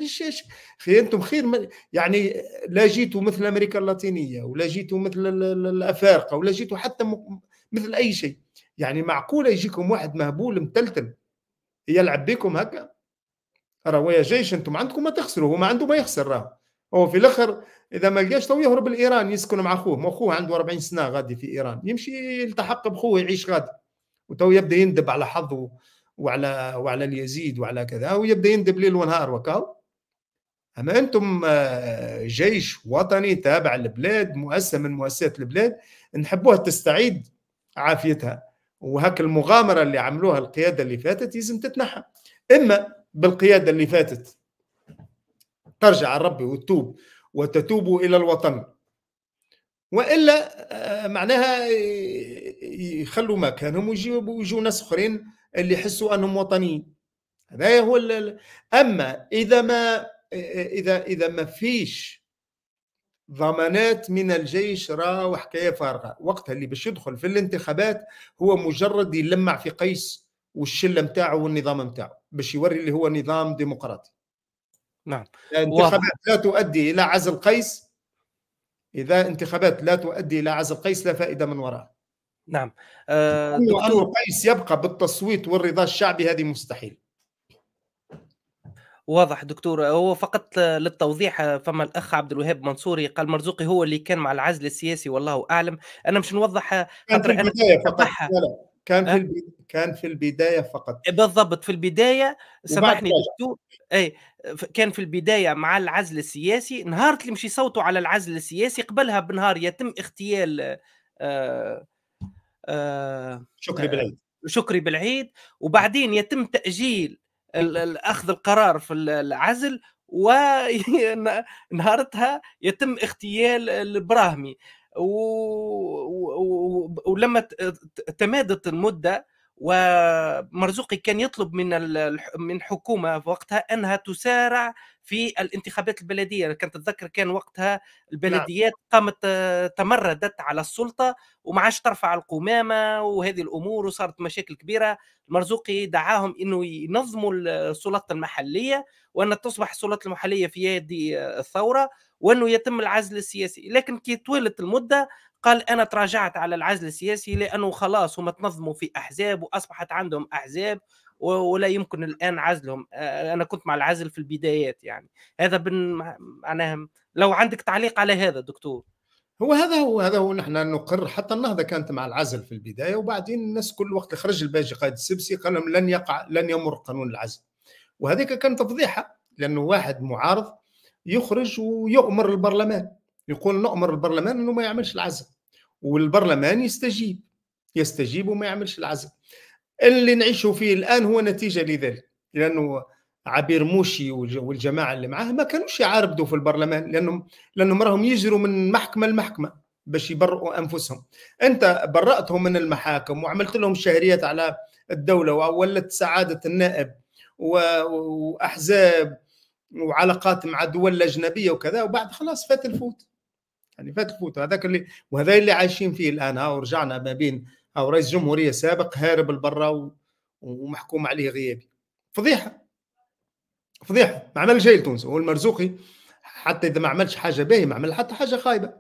في انتم خير يعني لا جيتوا مثل امريكا اللاتينيه ولا جيتوا مثل الافارقه ولا جيتوا حتى مثل اي شيء يعني معقوله يجيكم واحد مهبول متلتل يلعب بكم هكا راه ويا جيش انتم عندكم ما تخسروا هو ما عنده ما يخسر راه هو في الاخر اذا ما لقاش تو يهرب لايران يسكن مع اخوه ما اخوه عنده 40 سنه غادي في ايران يمشي يلتحق بخوه يعيش غادي وتو يبدا يندب على حظه وعلى وعلى اليزيد وعلى كذا ويبدا يندب ليل ونهار وكاو اما انتم آه، جيش وطني تابع للبلاد مؤسسه من مؤسسات البلاد نحبوها تستعيد عافيتها وهك المغامره اللي عملوها القياده اللي فاتت لازم تتنحى اما بالقياده اللي فاتت ترجع ربي وتتوب وتتوب الى الوطن والا آه، معناها آه، يخلوا مكانهم ويجيبوا ناس اخرين اللي يحسوا انهم وطنيين هذا هو اما اذا ما اذا اذا ما فيش ضمانات من الجيش راه وحكايه فارغه وقتها اللي باش يدخل في الانتخابات هو مجرد يلمع في قيس والشله نتاعو والنظام نتاعو باش يوري اللي هو نظام ديمقراطي نعم انتخابات لا تؤدي الى عزل قيس اذا انتخابات لا تؤدي الى عزل قيس لا فائده من وراها نعم آه دكتور... أن قيس يبقى بالتصويت والرضا الشعبي هذه مستحيل واضح دكتور هو فقط للتوضيح آه، فما الاخ عبد الوهاب منصوري قال مرزوقي هو اللي كان مع العزل السياسي والله اعلم انا مش نوضح آه، آه. كان في البدايه فقط كان في البداية كان في البدايه فقط بالضبط في البدايه سامحني دكتور اي كان في البدايه مع العزل السياسي نهار اللي مش يصوتوا على العزل السياسي قبلها بنهار يتم اغتيال آه آه، شكري آه، بالعيد شكري بالعيد وبعدين [LAUGHS] يتم تاجيل اخذ القرار في العزل ونهارتها [LAUGHS] يتم اغتيال البراهمي و... و... ولما تمادت المده ومرزوقي كان يطلب من من حكومه في وقتها انها تسارع في الانتخابات البلديه كانت تتذكر كان وقتها نعم. البلديات قامت تمردت على السلطه وما عادش ترفع القمامه وهذه الامور وصارت مشاكل كبيره المرزوقي دعاهم انه ينظموا السلطات المحليه وان تصبح السلطات المحليه في يد الثوره وانه يتم العزل السياسي لكن كي طولت المده قال انا تراجعت على العزل السياسي لانه خلاص هم تنظموا في احزاب واصبحت عندهم احزاب ولا يمكن الان عزلهم آه، انا كنت مع العزل في البدايات يعني هذا بن معناها لو عندك تعليق على هذا دكتور هو هذا هو هذا هو نحن نقر حتى النهضه كانت مع العزل في البدايه وبعدين الناس كل وقت خرج الباجي قائد السبسي قال لهم لن يقع لن يمر قانون العزل وهذيك كانت فضيحه لانه واحد معارض يخرج ويؤمر البرلمان يقول نؤمر البرلمان انه ما يعملش العزل والبرلمان يستجيب يستجيب وما يعملش العزل اللي نعيشه فيه الان هو نتيجه لذلك لانه عبير موشي والجماعه اللي معاه ما كانوش يعارضوا في البرلمان لانهم لانهم راهم يجروا من محكمه لمحكمه باش يبرئوا انفسهم انت براتهم من المحاكم وعملت لهم شهريات على الدوله وولدت سعاده النائب واحزاب وعلاقات مع دول اجنبيه وكذا وبعد خلاص فات الفوت يعني فات الفوت هذاك اللي وهذا اللي عايشين فيه الان ها ورجعنا ما بين او رئيس جمهوريه سابق هارب لبرا ومحكوم عليه غيابي فضيحه فضيحه ما عمل شيء لتونس هو المرزوقي حتى اذا ما عملش حاجه باهي ما عمل حتى حاجه خايبه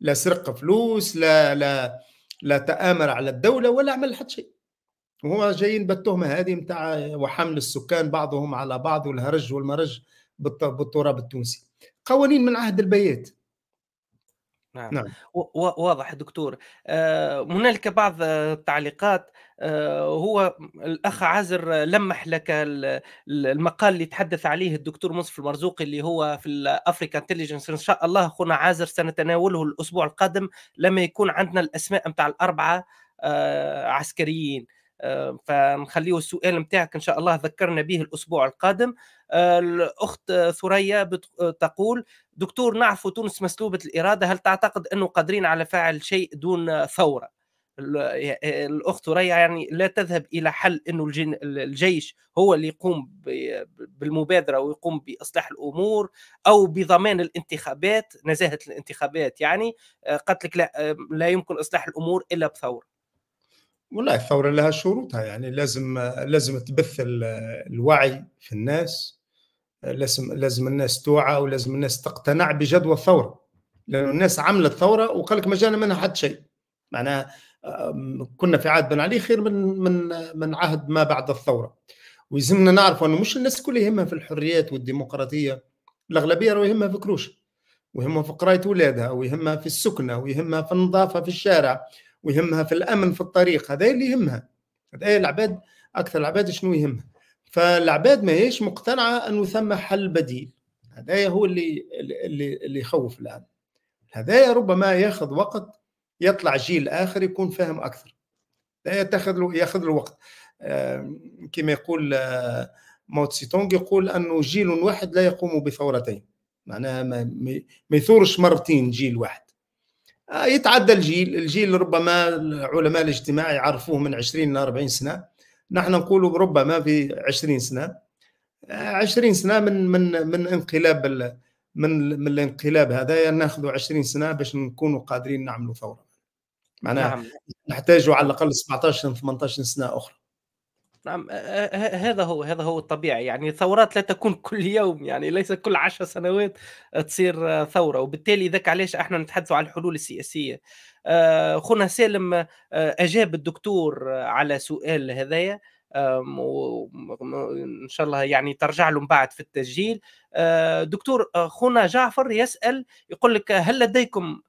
لا سرق فلوس لا لا لا تآمر على الدولة ولا عمل حتى شيء وهو جايين بالتهمة هذه نتاع وحمل السكان بعضهم على بعض والهرج والمرج بالتراب التونسي قوانين من عهد البيات نعم, نعم. واضح دكتور آه، هنالك بعض التعليقات آه، هو الاخ عازر لمح لك المقال اللي تحدث عليه الدكتور منصف المرزوقي اللي هو في الافريكا انتليجنس ان شاء الله اخونا عازر سنتناوله الاسبوع القادم لما يكون عندنا الاسماء نتاع الاربعه آه، عسكريين آه، فنخليه السؤال نتاعك ان شاء الله ذكرنا به الاسبوع القادم آه، الاخت ثريا تقول دكتور نعرف تونس مسلوبه الاراده هل تعتقد انه قادرين على فعل شيء دون ثوره الاخت ثريا يعني لا تذهب الى حل انه الجيش هو اللي يقوم بالمبادره ويقوم باصلاح الامور او بضمان الانتخابات نزاهه الانتخابات يعني آه، قالت لك لا, لا يمكن اصلاح الامور الا بثوره والله الثوره لها شروطها يعني لازم لازم تبث الوعي في الناس لازم لازم الناس توعى ولازم الناس تقتنع بجدوى الثوره لانه الناس عملت ثوره وقال لك ما جانا منها حد شيء معناها كنا في عهد بن علي خير من من من عهد ما بعد الثوره ويلزمنا نعرفوا انه مش الناس الكل يهمها في الحريات والديمقراطيه الاغلبيه راه يهمها في كروش ويهمها في قرايه اولادها ويهمها في السكنه ويهمها في النظافه في الشارع ويهمها في الامن في الطريق هذا اللي يهمها هذا العباد اكثر العباد شنو يهمها فالعباد ماهيش مقتنعه انه ثم حل بديل هذا هو اللي اللي اللي يخوف الان هذا ربما ياخذ وقت يطلع جيل اخر يكون فاهم اكثر يتخذ له ياخذ له وقت آه، كما يقول آه، موت سيتونغ تونغ يقول انه جيل واحد لا يقوم بثورتين معناها ما, ما يثورش مرتين جيل واحد آه، يتعدى الجيل الجيل ربما علماء الاجتماع يعرفوه من 20 إلى 40 سنة نحن نقول ربما في 20 سنة 20 آه، سنة من من من انقلاب من من الانقلاب هذا ناخذوا يعني ناخذ 20 سنة باش نكونوا قادرين نعملوا ثورة معناها نعم. نحتاجوا على الأقل 17 18 سنة أخرى نعم هذا هو هذا هو الطبيعي يعني الثورات لا تكون [LAUGHS] كل يوم يعني ليس كل عشر سنوات تصير آه، ثوره وبالتالي ذاك علاش احنا نتحدث عن الحلول السياسيه آه، خونا سالم آه، اجاب الدكتور على سؤال هذايا وان شاء الله يعني ترجع له بعد في التسجيل دكتور خونا جعفر يسال يقول لك هل لديكم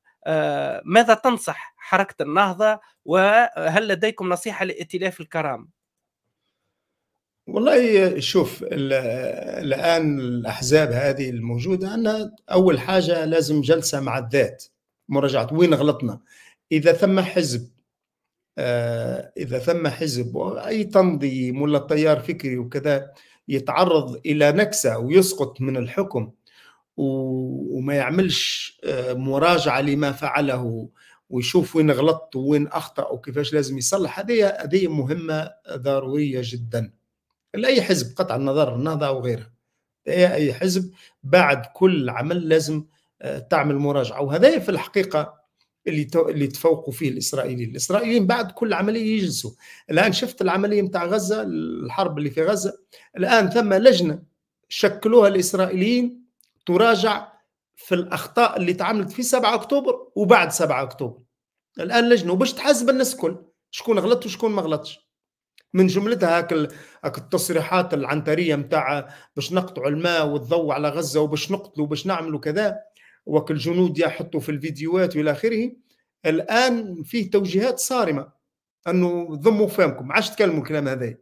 ماذا تنصح حركه النهضه وهل لديكم نصيحه لائتلاف الكرامه والله شوف الان الاحزاب هذه الموجوده عندنا اول حاجه لازم جلسه مع الذات مراجعه وين غلطنا اذا ثم حزب آه، اذا ثم حزب اي تنظيم ولا تيار فكري وكذا يتعرض الى نكسه ويسقط من الحكم وما يعملش آه، مراجعه لما فعله ويشوف وين غلط وين اخطا وكيفاش لازم يصلح هذه هذه مهمه ضروريه جدا لاي حزب قطع النظر النهضه او غيرها اي حزب بعد كل عمل لازم آه، تعمل مراجعه وهذا في الحقيقه اللي اللي تفوقوا فيه الاسرائيليين، الاسرائيليين بعد كل عمليه يجلسوا، الان شفت العمليه نتاع غزه الحرب اللي في غزه، الان ثم لجنه شكلوها الاسرائيليين تراجع في الاخطاء اللي تعملت في 7 اكتوبر وبعد 7 اكتوبر. الان لجنه وباش تحاسب الناس الكل، شكون غلط وشكون ما غلطش. من جملتها هاك التصريحات العنتريه نتاع باش نقطعوا الماء والضوء على غزه وباش نقتلوا باش نعملوا كذا وك الجنود يحطوا في الفيديوهات والى اخره الان فيه توجيهات صارمه انه ضموا فمكم ما عادش تكلموا الكلام هذا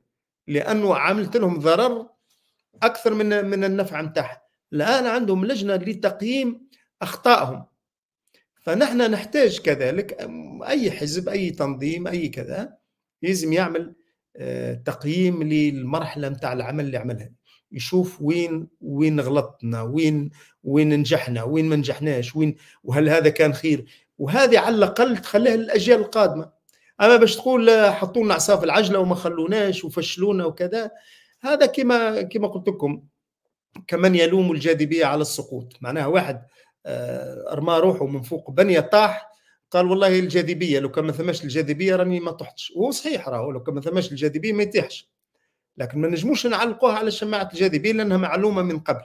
لانه عملت لهم ضرر اكثر من من النفع نتاعها الان عندهم لجنه لتقييم اخطائهم فنحن نحتاج كذلك اي حزب اي تنظيم اي كذا لازم يعمل تقييم للمرحله نتاع العمل اللي عملها يشوف وين وين غلطنا وين وين نجحنا وين ما نجحناش وين وهل هذا كان خير وهذه على الاقل تخليها للاجيال القادمه اما باش تقول حطوا لنا عصا في العجله وما خلوناش وفشلونا وكذا هذا كما كما قلت لكم كمن يلوم الجاذبيه على السقوط معناها واحد آه، ارمى روحه من فوق بنيه طاح قال والله الجاذبيه لو كان ما ثماش الجاذبيه راني ما طحتش وهو صحيح راهو لو كان ما ثماش الجاذبيه ما يطيحش لكن ما نجموش نعلقوها على شماعه الجاذبيه لانها معلومه من قبل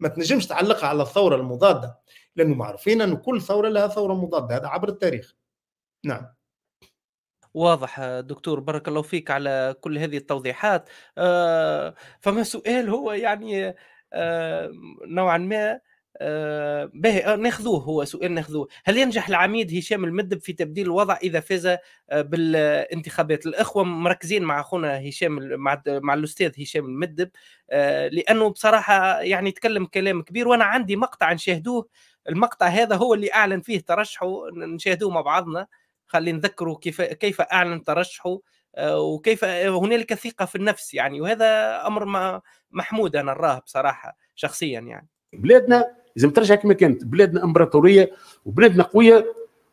ما تنجمش تعلقها على الثوره المضاده لانه معروفين ان كل ثوره لها ثوره مضاده هذا عبر التاريخ نعم واضح دكتور بارك الله فيك على كل هذه التوضيحات آه، فما سؤال هو يعني آه، نوعا ما آه به آه، ناخذوه هو سؤال ناخذوه هل ينجح العميد هشام المدب في تبديل الوضع اذا فاز آه، بالانتخابات الاخوه مركزين مع اخونا هشام مع مع الاستاذ هشام المدب آه لانه بصراحه يعني تكلم كلام كبير وانا عندي مقطع نشاهدوه المقطع هذا هو اللي اعلن فيه ترشحه نشاهدوه مع بعضنا خلي نذكروا كيف كيف اعلن ترشحه آه، وكيف هنالك ثقه في النفس يعني وهذا امر محمود انا نراه بصراحه شخصيا يعني بلادنا لازم ترجع كما كانت بلادنا امبراطوريه وبلادنا قويه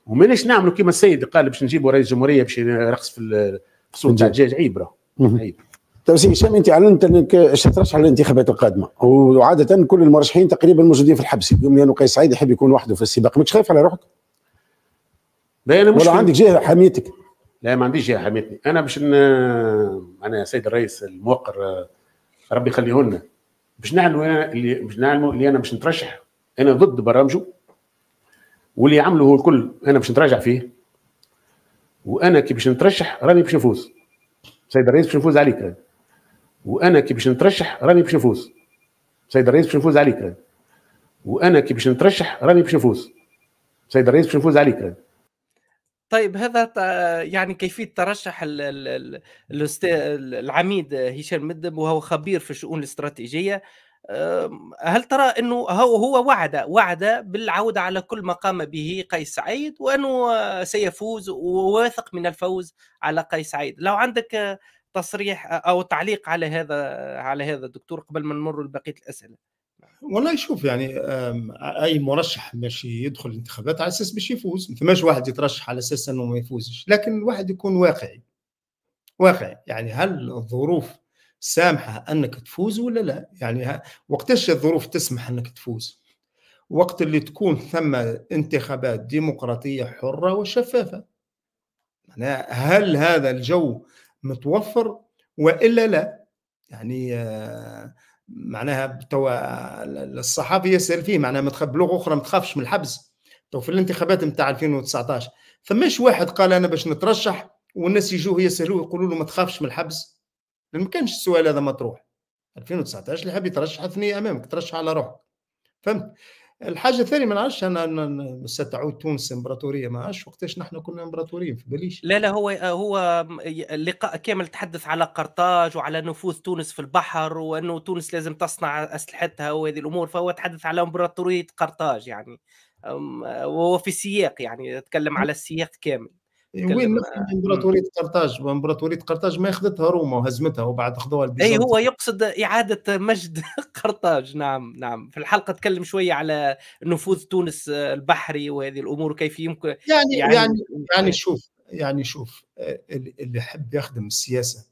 ومانيش نعملوا كما السيد قال باش نجيبوا رئيس جمهوريه باش يرقص في القصور تاع الدجاج عيب راه عيب طيب سي هشام انت اعلنت انك سترشح للانتخابات القادمه وعاده كل المرشحين تقريبا موجودين في الحبس اليوم لانه قيس سعيد يحب يكون وحده في السباق ماكش خايف على روحك؟ لا انا مش ولا عندك جهه حاميتك؟ لا ما عنديش جهه حاميتني انا باش ن... انا سيد الرئيس الموقر ربي يخليه لنا باش نعلموا اللي باش نعلموا اللي انا باش نترشح انا ضد برامجه واللي عمله هو الكل انا باش نتراجع فيه وانا كي باش نترشح راني باش نفوز سيد الرئيس باش نفوز عليك راني. وانا كي باش نترشح راني باش نفوز سيد الرئيس باش نفوز عليك راني. وانا كي باش نترشح راني باش نفوز سيد الرئيس باش نفوز عليك راني. طيب هذا يعني كيفيه ترشح العميد هشام مدب وهو خبير في الشؤون الاستراتيجيه هل ترى انه هو هو وعد وعد بالعوده على كل ما قام به قيس سعيد وانه سيفوز وواثق من الفوز على قيس سعيد لو عندك تصريح او تعليق على هذا على هذا الدكتور قبل ما نمر لبقيه الاسئله نعم. والله شوف يعني اي مرشح باش يدخل الانتخابات على اساس باش يفوز ما فماش واحد يترشح على اساس انه ما يفوزش لكن الواحد يكون واقعي واقعي يعني هل الظروف سامحه انك تفوز ولا لا يعني وقتاش الظروف تسمح انك تفوز وقت اللي تكون ثم انتخابات ديمقراطيه حره وشفافه يعني هل هذا الجو متوفر والا لا يعني آه، معناها توا الصحافي يسال فيه معناها متخ... بلغه اخرى ما تخافش من الحبس تو في الانتخابات نتاع 2019 فماش واحد قال انا باش نترشح والناس يجوه يسالوه يقولوا له ما تخافش من الحبس ما كانش السؤال هذا مطروح 2019 اللي حاب يترشح اثنيه امامك ترشح على روحك فهمت الحاجه الثانيه ما نعرفش انا ستعود تونس امبراطوريه ما عادش وقتاش نحن كنا امبراطوريين في باليش لا لا هو هو لقاء كامل تحدث على قرطاج وعلى نفوذ تونس في البحر وانه تونس لازم تصنع اسلحتها وهذه الامور فهو تحدث على امبراطوريه قرطاج يعني وهو في سياق يعني تكلم على السياق كامل وين امبراطوريه قرطاج امبراطوريه قرطاج ما اخذتها روما وهزمتها وبعد اخذوها اي هو يقصد اعاده مجد [LAUGHS] قرطاج نعم نعم في الحلقه تكلم شويه على نفوذ تونس البحري وهذه الامور وكيف يمكن يعني يعني يعني, يعني إيه. شوف يعني شوف اللي يحب يخدم السياسه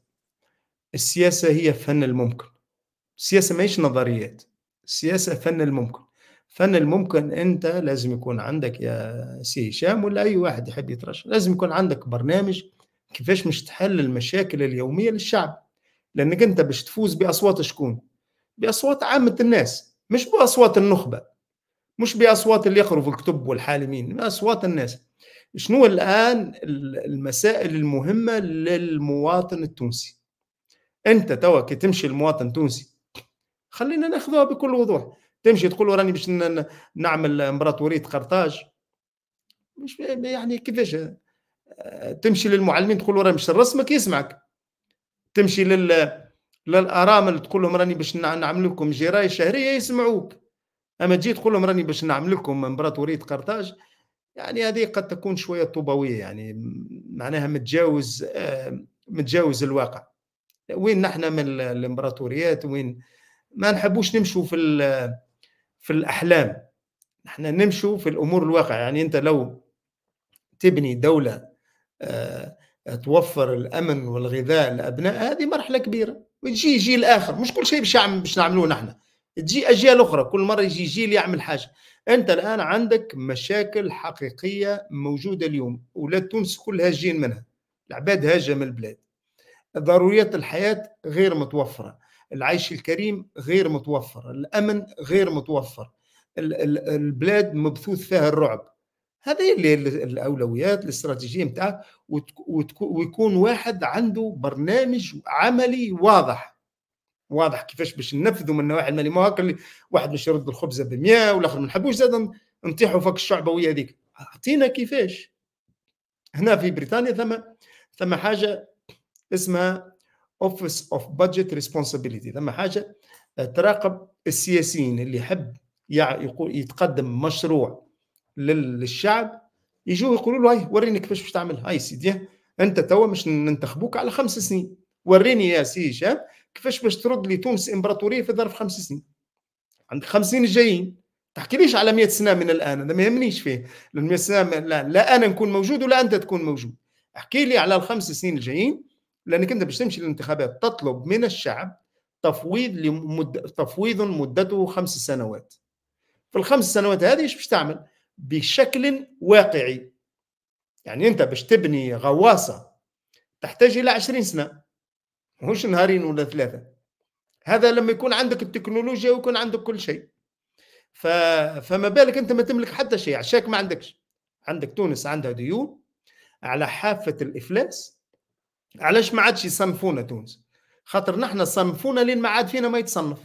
السياسه هي فن الممكن السياسه ماهيش نظريات السياسه فن الممكن فانا الممكن انت لازم يكون عندك يا سي هشام ولا اي واحد يحب يترشح لازم يكون عندك برنامج كيفاش مش تحل المشاكل اليوميه للشعب لانك انت باش تفوز باصوات شكون باصوات عامه الناس مش باصوات النخبه مش باصوات اللي يقروا في الكتب والحالمين باصوات الناس شنو الان المسائل المهمه للمواطن التونسي انت توا كي تمشي المواطن التونسي خلينا ناخذها بكل وضوح تمشي تقول له راني باش نعمل امبراطوريه قرطاج مش يعني كيفاش آه، تمشي للمعلمين تقول له راني باش نرسمك يسمعك تمشي لل للارامل تقول لهم راني باش نعمل لكم جرايه شهريه يسمعوك اما تجي تقول لهم راني باش نعمل لكم امبراطوريه قرطاج يعني هذه قد تكون شويه طوبويه يعني معناها متجاوز آه، متجاوز الواقع وين نحن من الامبراطوريات وين ما نحبوش نمشوا في في الأحلام احنا نمشوا في الأمور الواقع يعني أنت لو تبني دولة آه، توفر الأمن والغذاء لابناء هذه مرحلة كبيرة وتجي جيل آخر مش كل شيء باش باش نعملوه نحن تجي أجيال أخرى كل مرة يجي جيل يعمل حاجة أنت الآن عندك مشاكل حقيقية موجودة اليوم ولاد تونس كلها هاجين منها العباد هاجم البلاد ضروريات الحياة غير متوفرة العيش الكريم غير متوفر الأمن غير متوفر البلاد مبثوث فيها الرعب هذه اللي الاولويات الاستراتيجيه نتاعك ويكون واحد عنده برنامج عملي واضح واضح كيفاش باش ننفذوا من النواحي الماليه ما هكا واحد مش يرد الخبزه ب 100 والاخر ما نحبوش زاد نطيحوا فك الشعبويه هذيك اعطينا كيفاش هنا في بريطانيا ثم ثم حاجه اسمها اوفيس اوف بادجت ريسبونسابيلتي ثم حاجه آه، تراقب السياسيين اللي يحب يتقدم مشروع للشعب يجوا يقولوا له هاي وريني كيفاش باش تعمل هاي سيدي انت توا مش ننتخبوك على خمس سنين وريني يا سي هشام كيفاش باش ترد لي تونس امبراطوريه في ظرف خمس سنين عندك خمس سنين الجايين تحكيليش على 100 سنه من الان انا ما يهمنيش فيه لان 100 سنه لا انا نكون موجود ولا انت تكون موجود احكي لي على الخمس سنين الجايين لانك انت باش تمشي للانتخابات تطلب من الشعب تفويض لمد... تفويض مدته خمس سنوات في الخمس سنوات هذه ايش باش تعمل بشكل واقعي يعني انت باش تبني غواصه تحتاج الى 20 سنه مش نهارين ولا ثلاثه هذا لما يكون عندك التكنولوجيا ويكون عندك كل شيء ف... فما بالك انت ما تملك حتى شيء عشاك ما عندكش عندك تونس عندها ديون على حافه الافلاس علاش ما عادش يصنفونا تونس خاطر نحن صنفونا لين ما عاد فينا ما يتصنف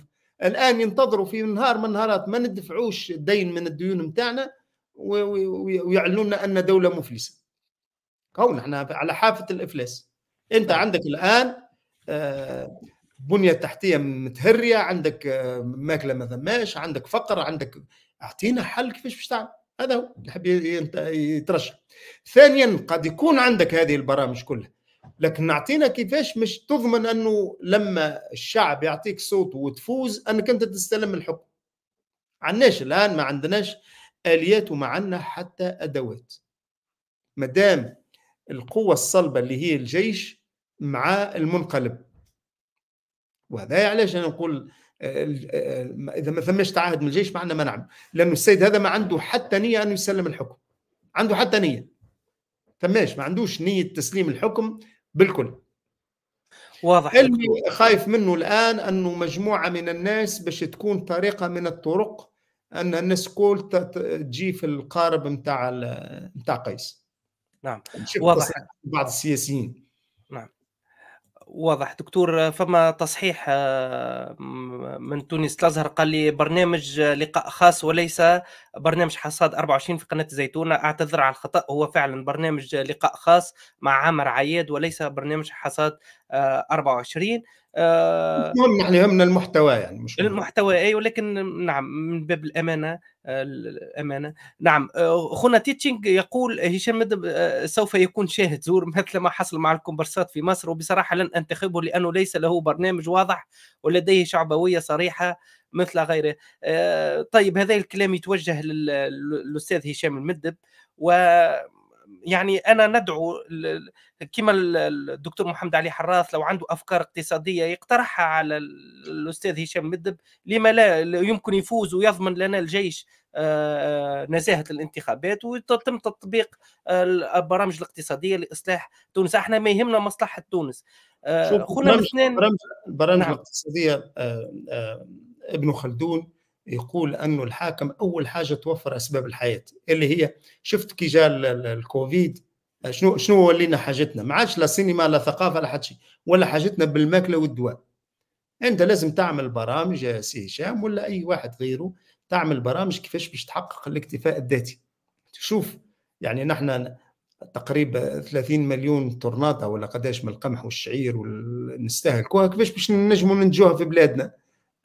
الان ينتظروا في نهار من النهارات ما ندفعوش دين من الديون نتاعنا ويعلنوا لنا ان دوله مفلسه هو نحن على حافه الافلاس انت نعم. عندك الان آه، بنيه تحتيه متهريه عندك آه، ماكله ما ثماش عندك فقر عندك اعطينا حل كيفاش باش تعمل هذا هو يحب يترشح ثانيا قد يكون عندك هذه البرامج كلها لكن نعطينا كيفاش مش تضمن انه لما الشعب يعطيك صوت وتفوز انك انت تستلم الحكم عناش الان ما عندناش اليات وما عندنا حتى ادوات مدام القوة الصلبة اللي هي الجيش مع المنقلب وهذا علاش انا نقول آه، آه، اذا ما ثماش تعهد من الجيش معنا ما نعمل لانه السيد هذا ما عنده حتى نيه انه يسلم الحكم عنده حتى نيه ثماش ما عندوش نيه تسليم الحكم بالكل واضح اللي خايف منه الان انه مجموعه من الناس باش تكون طريقه من الطرق ان الناس كل تجي في القارب نتاع نتاع قيس نعم واضح بعض السياسيين واضح دكتور فما تصحيح آه، من تونس الازهر قال لي برنامج آه، لقاء خاص وليس برنامج حصاد 24 في قناه الزيتونه اعتذر على الخطا هو فعلا برنامج لقاء خاص مع عامر عياد وليس برنامج حصاد 24 آه، آه المهم نحن يهمنا المحتوى يعني مش المحتوى اي ولكن نعم من باب الامانه آه، الامانه نعم اخونا آه، تيتشينغ يقول هشام آه، سوف يكون شاهد زور [LAUGHS] مثل ما حصل مع الكومبرسات في مصر وبصراحه لن انتخبه لانه ليس له برنامج واضح ولديه شعبويه صريحه مثل غيره طيب هذا الكلام يتوجه للاستاذ هشام المدب و يعني انا ندعو كما الدكتور محمد علي حراث لو عنده افكار اقتصاديه يقترحها على الاستاذ هشام مدب لما لا يمكن يفوز ويضمن لنا الجيش نزاهه الانتخابات وتم تطبيق البرامج الاقتصاديه لاصلاح تونس احنا ما يهمنا مصلحه تونس خونا البرامج, البرامج نعم. الاقتصاديه ابن خلدون يقول انه الحاكم اول حاجه توفر اسباب الحياه اللي هي شفت كي جاء الكوفيد شنو شنو ولينا حاجتنا ما عادش لا سينما لا ثقافه لا حد شيء ولا حاجتنا بالماكله والدواء انت لازم تعمل برامج يا آه، سي هشام ولا اي واحد غيره تعمل برامج كيفاش باش تحقق الاكتفاء الذاتي تشوف يعني نحن تقريبا 30 مليون طرناطه ولا قداش من القمح والشعير ونستهلكوها كيفاش باش نجموا ننتجوها في بلادنا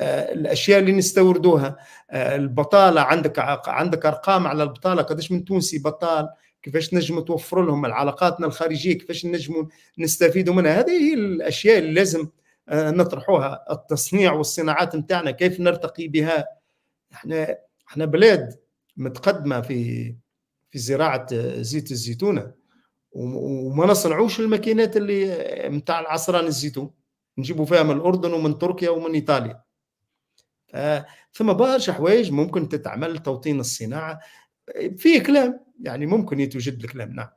آه، الاشياء اللي نستوردوها آه، البطاله عندك عندك ارقام على البطاله قداش من تونسي بطال كيفاش نجم توفر لهم علاقاتنا الخارجيه كيفاش نجم نستفيدوا منها هذه هي الاشياء اللي لازم آه، نطرحوها التصنيع والصناعات نتاعنا كيف نرتقي بها احنا احنا بلاد متقدمه في في زراعه زيت الزيتونه وما نصنعوش الماكينات اللي نتاع العصران الزيتون نجيبوا فيها من الاردن ومن تركيا ومن ايطاليا فما آه، برشا حوايج ممكن تتعمل توطين الصناعه في كلام يعني ممكن يتوجد الكلام نعم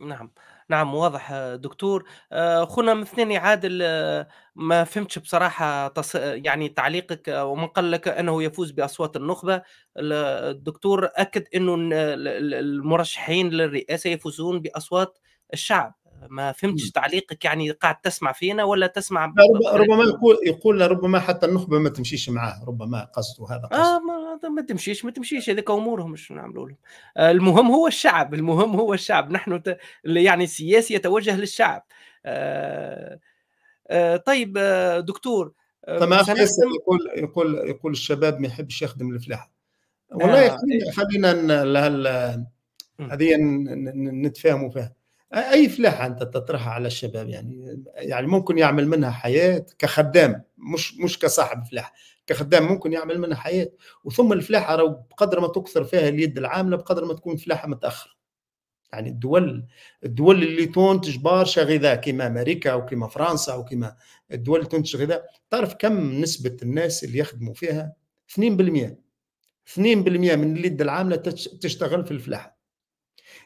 نعم نعم واضح دكتور آه، خونا مثنين عادل آه، ما فهمتش بصراحه تص... يعني تعليقك ومن قال لك انه يفوز باصوات النخبه الدكتور اكد انه المرشحين للرئاسه يفوزون باصوات الشعب ما فهمتش تعليقك يعني قاعد تسمع فينا ولا تسمع ربما يقول يقول ربما حتى النخبه ما تمشيش معاه ربما قصده هذا قصد. اه ما, ما تمشيش ما تمشيش هذيك امورهم شنو نعملوا لهم آه، المهم هو الشعب المهم هو الشعب نحن ت... يعني السياسي يتوجه للشعب آه آه طيب آه، دكتور آه، طيب، تمام يقول يقول يقول الشباب ما يحبش يخدم الفلاحه والله آه. خلينا إيه. خلينا هذه نتفاهموا فيها اي فلاحه انت تطرحها على الشباب يعني يعني ممكن يعمل منها حياه كخدام مش مش كصاحب فلاحه كخدام ممكن يعمل منها حياه وثم الفلاحه راه بقدر ما تكثر فيها اليد العامله بقدر ما تكون فلاحه متاخره يعني الدول الدول اللي تنتج برشا غذاء كما امريكا وكما فرنسا وكما الدول اللي تنتج غذاء تعرف كم نسبه الناس اللي يخدموا فيها 2% 2% من اليد العامله تشتغل في الفلاحه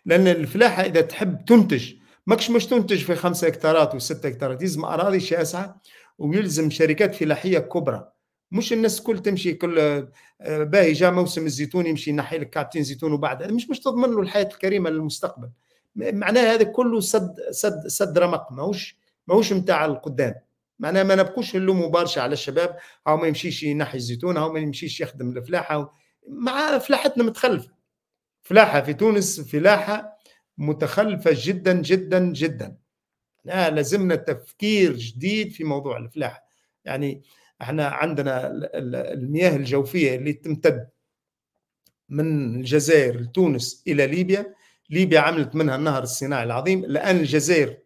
لان الفلاحه اذا تحب تنتج ماكش مش تنتج في خمسة هكتارات وستة هكتارات يلزم اراضي شاسعه ويلزم شركات فلاحيه كبرى مش الناس كل تمشي كل آه، باهي جاء موسم الزيتون يمشي ينحي لك كعبتين زيتون وبعد مش مش تضمن له الحياه الكريمه للمستقبل معناها هذا كله سد سد سد رمق ماهوش ماهوش نتاع القدام معناها ما نبقوش نلوموا برشا على الشباب هاو ما يمشيش ينحي الزيتون هاو ما يمشيش يخدم الفلاحه مع فلاحتنا متخلفه فلاحة في تونس فلاحة متخلفة جدا جدا جدا لا لازمنا تفكير جديد في موضوع الفلاحة يعني احنا عندنا المياه الجوفية اللي تمتد من الجزائر لتونس إلى ليبيا ليبيا عملت منها النهر الصناعي العظيم الآن الجزائر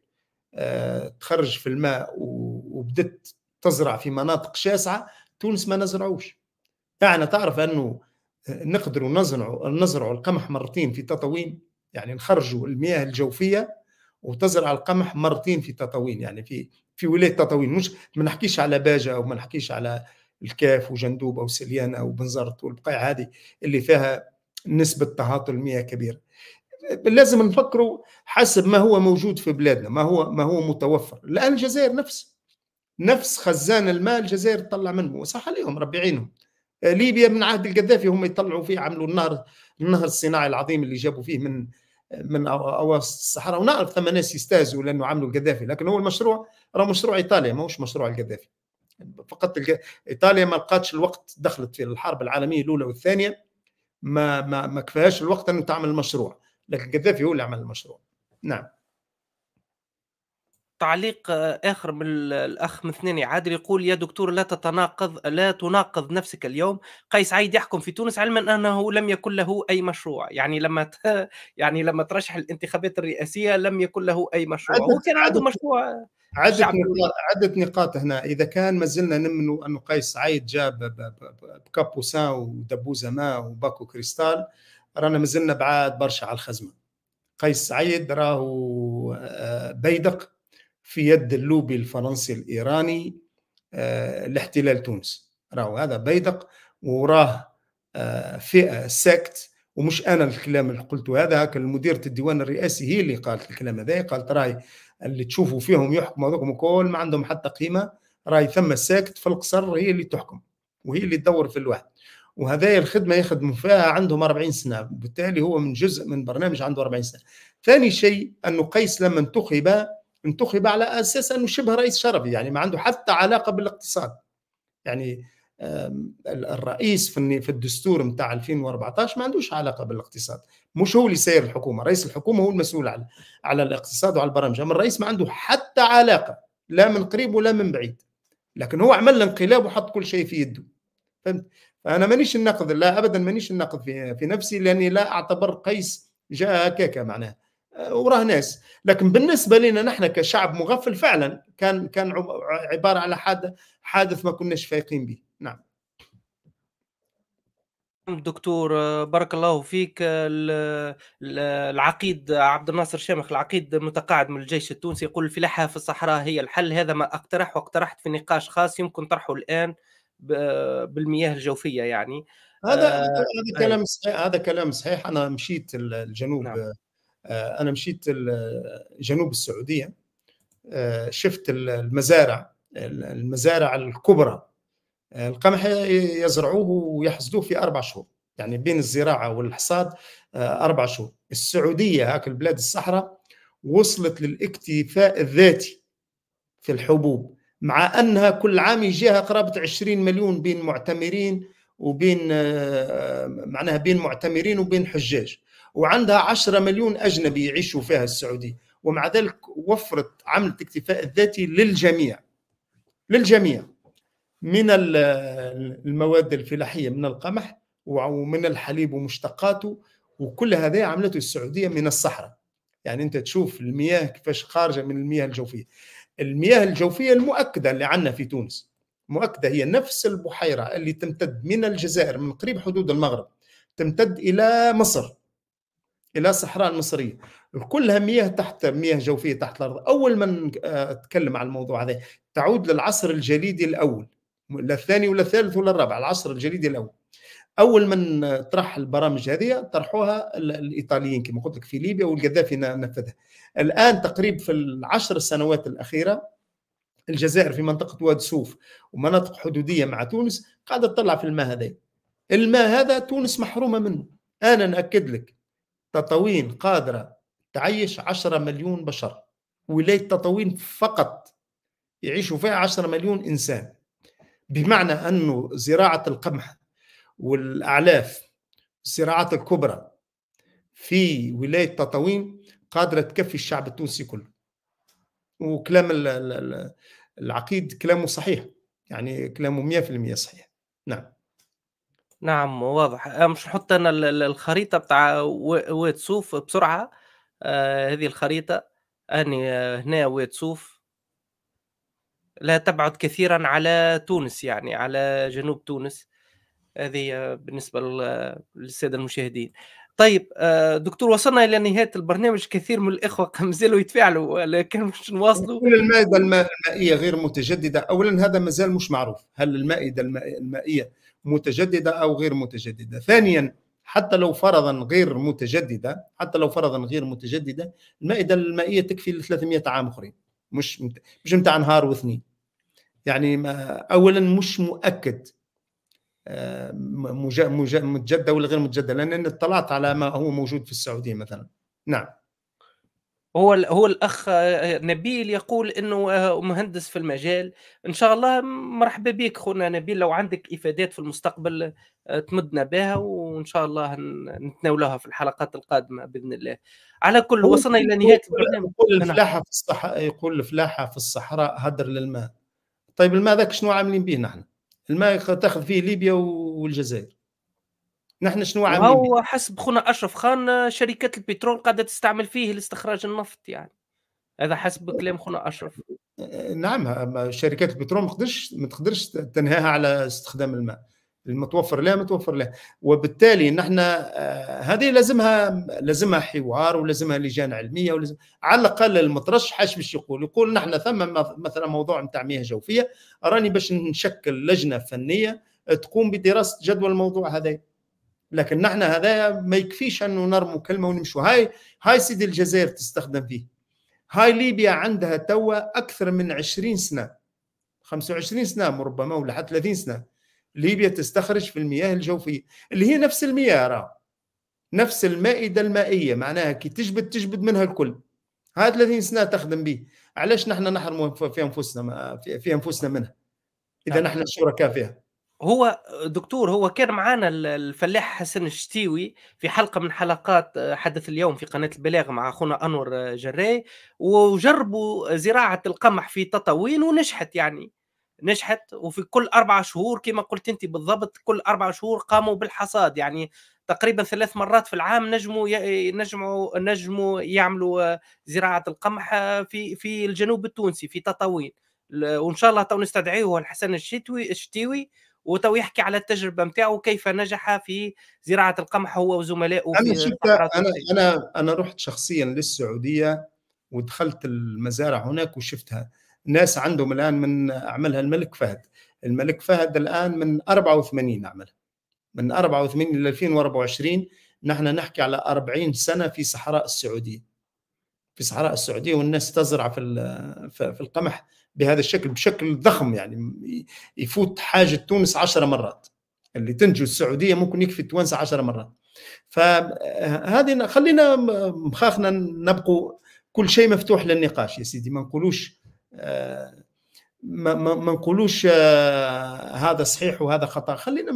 آه، تخرج في الماء وبدت تزرع في مناطق شاسعة تونس ما نزرعوش يعني تعرف أنه نقدروا نزرعوا نزرعوا القمح مرتين في تطاوين يعني نخرجوا المياه الجوفيه وتزرع القمح مرتين في تطاوين يعني في في ولايه تطاوين مش ما نحكيش على باجه او ما نحكيش على الكاف وجندوب او سليانة او بنزرت والبقيع هذه اللي فيها نسبه تهاطل المياه كبيره لازم نفكروا حسب ما هو موجود في بلادنا ما هو ما هو متوفر الان الجزائر نفس نفس خزان الماء الجزائر تطلع منه وصح عليهم ربي آه، ليبيا من عهد القذافي هم يطلعوا فيه عملوا النهر النهر الصناعي العظيم اللي جابوا فيه من من اواسط الصحراء ونعرف ثم ناس يستهزئوا لانه عملوا القذافي لكن هو المشروع راه مشروع ايطاليا ماهوش مشروع القذافي فقط ايطاليا ما لقاتش الوقت دخلت في الحرب العالميه الاولى والثانيه ما ما ما كفاهاش الوقت ان تعمل المشروع لكن القذافي هو اللي عمل المشروع نعم تعليق آه، اخر من الاخ مثنين عادل يقول يا دكتور لا تتناقض لا تناقض نفسك اليوم قيس عيد يحكم في تونس علما انه لم يكن له اي مشروع يعني لما ت... [LAUGHS] يعني لما ترشح الانتخابات الرئاسيه لم يكن له اي مشروع عدت هو كان عنده مشروع عدة نقاط, عدة نقاط هنا إذا كان ما زلنا نمنو أنه قيس سعيد جاب بكابوسان ما وباكو كريستال رانا ما زلنا بعاد برشا على الخزمة قيس سعيد راهو آه، بيدق في يد اللوبي الفرنسي الإيراني آه، لاحتلال تونس راهو هذا بيدق وراه آه، فئة سكت ومش أنا الكلام اللي قلته هذا هاك مديرة الديوان الرئاسي هي اللي قالت الكلام هذا قالت راي اللي تشوفوا فيهم يحكموا هذوكم كل ما عندهم حتى قيمة راي ثم ساكت في القصر هي اللي تحكم وهي اللي تدور في الواحد وهذايا الخدمه يخدموا فيها عندهم 40 سنه بالتالي هو من جزء من برنامج عنده 40 سنه ثاني شيء انه قيس لما انتخب انتخب على اساس انه شبه رئيس شرفي يعني ما عنده حتى علاقه بالاقتصاد يعني الرئيس في في الدستور نتاع 2014 ما عندوش علاقه بالاقتصاد مش هو اللي ساير الحكومه رئيس الحكومه هو المسؤول على على الاقتصاد وعلى البرامج اما الرئيس ما عنده حتى علاقه لا من قريب ولا من بعيد لكن هو عمل انقلاب وحط كل شيء في يده فهمت فانا مانيش النقد لا ابدا مانيش النقد في في نفسي لاني لا اعتبر قيس جاء هكاك معناه وراه ناس لكن بالنسبه لنا نحن كشعب مغفل فعلا كان كان عباره على حادث ما كناش فايقين به نعم دكتور بارك الله فيك العقيد عبد الناصر شامخ العقيد متقاعد من الجيش التونسي يقول الفلاحه في الصحراء هي الحل هذا ما اقترح واقترحت في نقاش خاص يمكن طرحه الان بالمياه الجوفيه يعني هذا آه هذا كلام صحيح هذا كلام صحيح انا مشيت الجنوب نعم. آه، انا مشيت جنوب السعوديه آه، شفت المزارع المزارع الكبرى آه، القمح يزرعوه ويحصدوه في اربع شهور يعني بين الزراعه والحصاد اربع شهور السعوديه هاك البلاد الصحراء وصلت للاكتفاء الذاتي في الحبوب مع انها كل عام يجيها قرابه 20 مليون بين معتمرين وبين معناها بين معتمرين وبين حجاج وعندها 10 مليون اجنبي يعيشوا فيها السعوديه ومع ذلك وفرت عملة اكتفاء الذاتي للجميع للجميع من المواد الفلاحية من القمح ومن الحليب ومشتقاته وكل هذا عملته السعودية من الصحراء يعني أنت تشوف المياه كيفاش خارجة من المياه الجوفية المياه الجوفية المؤكدة اللي عندنا في تونس مؤكدة هي نفس البحيرة اللي تمتد من الجزائر من قريب حدود المغرب تمتد إلى مصر الى الصحراء المصريه كلها مياه تحت مياه جوفيه تحت الارض اول ما آه، اتكلم على الموضوع هذا تعود للعصر الجليدي الاول لا الثاني ولا الثالث ولا الرابع العصر الجليدي الاول اول من طرح البرامج هذه طرحوها الايطاليين كما قلت لك في ليبيا والقذافي نفذها الان تقريبا في العشر سنوات الاخيره الجزائر في منطقه واد سوف ومناطق حدوديه مع تونس قاعده تطلع في الماء هذا الماء هذا تونس محرومه منه انا ناكد لك تطاوين قادرة تعيش 10 مليون بشر ولاية تطاوين فقط يعيشوا فيها 10 مليون إنسان بمعنى أنه زراعة القمح والأعلاف الزراعات الكبرى في ولاية تطاوين قادرة تكفي الشعب التونسي كله وكلام العقيد كلامه صحيح يعني كلامه 100% صحيح نعم نعم واضح آه، مش نحط انا الخريطه بتاع ويتسوف بسرعه آه، هذه الخريطه اني آه، هنا ويتسوف لا تبعد كثيرا على تونس يعني على جنوب تونس هذه آه، بالنسبه آه، للساده المشاهدين طيب آه، دكتور وصلنا الى نهايه البرنامج كثير من الاخوه [LAUGHS] مازالوا يتفاعلوا لكن مش نواصلوا هل المائده المائيه غير متجدده اولا هذا مازال مش معروف هل المائده المائيه متجدده او غير متجدده. ثانيا حتى لو فرضا غير متجدده حتى لو فرضا غير متجدده المائده المائيه تكفي ل 300 عام اخرين مش مت... مش نتاع نهار واثنين. يعني ما اولا مش مؤكد آه، متجدده ولا غير متجدده لان اطلعت على ما هو موجود في السعوديه مثلا. نعم. هو هو الاخ آه، نبيل يقول انه آه، مهندس في المجال ان شاء الله مرحبا بك خونا نبيل لو عندك افادات في المستقبل آه، تمدنا بها وان شاء الله نتناولها في الحلقات القادمه باذن الله على كل وصلنا الى نهايه البرنامج يقول الفلاحه في الصحراء يقول الفلاحه في الصحراء هدر للماء طيب الماء ذاك شنو عاملين به نحن الماء تاخذ فيه ليبيا والجزائر نحن شنو عاملين هو حسب خونا اشرف خان شركات البترول قاعده تستعمل فيه لاستخراج النفط يعني هذا حسب كلام خونا اشرف نعم شركات البترول ما تقدرش ما تقدرش تنهاها على استخدام الماء المتوفر لها متوفر لها وبالتالي نحن آه، هذه لازمها لازمها حوار ولازمها لجان علميه ولازم على الاقل المترشح اش باش يقول يقول نحن ثم مثلا موضوع نتاع مياه جوفيه راني باش نشكل لجنه فنيه تقوم بدراسه جدوى الموضوع هذا لكن نحن هذا ما يكفيش انه نرموا كلمه ونمشوا هاي هاي سيدي الجزائر تستخدم فيه هاي ليبيا عندها توا اكثر من 20 سنه 25 سنه ربما ولا حتى 30 سنه ليبيا تستخرج في المياه الجوفيه اللي هي نفس المياه راه نفس المائده المائيه معناها كي تجبد تجبد منها الكل هاي 30 سنه تخدم به علاش نحن نحرموا في انفسنا في انفسنا منها اذا نعم. نحن شركاء فيها هو دكتور هو كان معانا الفلاح حسن الشتيوي في حلقه من حلقات آه، حدث اليوم في قناه البلاغ مع اخونا انور آه، جراي وجربوا زراعه القمح في تطاوين ونجحت يعني نجحت وفي كل اربع شهور كما قلت أنت بالضبط كل اربع شهور قاموا بالحصاد يعني تقريبا ثلاث مرات في العام نجموا نجموا نجموا يعملوا آه، زراعة القمح في في الجنوب التونسي في تطاوين وإن شاء الله تو نستدعيه الحسن الشتوي الشتيوي وتو يحكي على التجربه نتاعو كيف نجح في زراعه القمح هو وزملائه انا انا انا انا رحت شخصيا للسعوديه ودخلت المزارع هناك وشفتها ناس عندهم الان من عملها الملك فهد الملك فهد الان من 84 عملها من 84 ل 2024 نحن نحكي على 40 سنه في صحراء السعوديه في صحراء السعوديه والناس تزرع في في القمح بهذا الشكل بشكل ضخم يعني يفوت حاجه تونس 10 مرات اللي تنجو السعوديه ممكن يكفي التوانسه 10 مرات فهذه آه، خلينا مخاخنا نبقوا كل شيء مفتوح للنقاش يا سيدي ما نقولوش آه، ما, ما, ما نقولوش آه، هذا صحيح وهذا خطا خلينا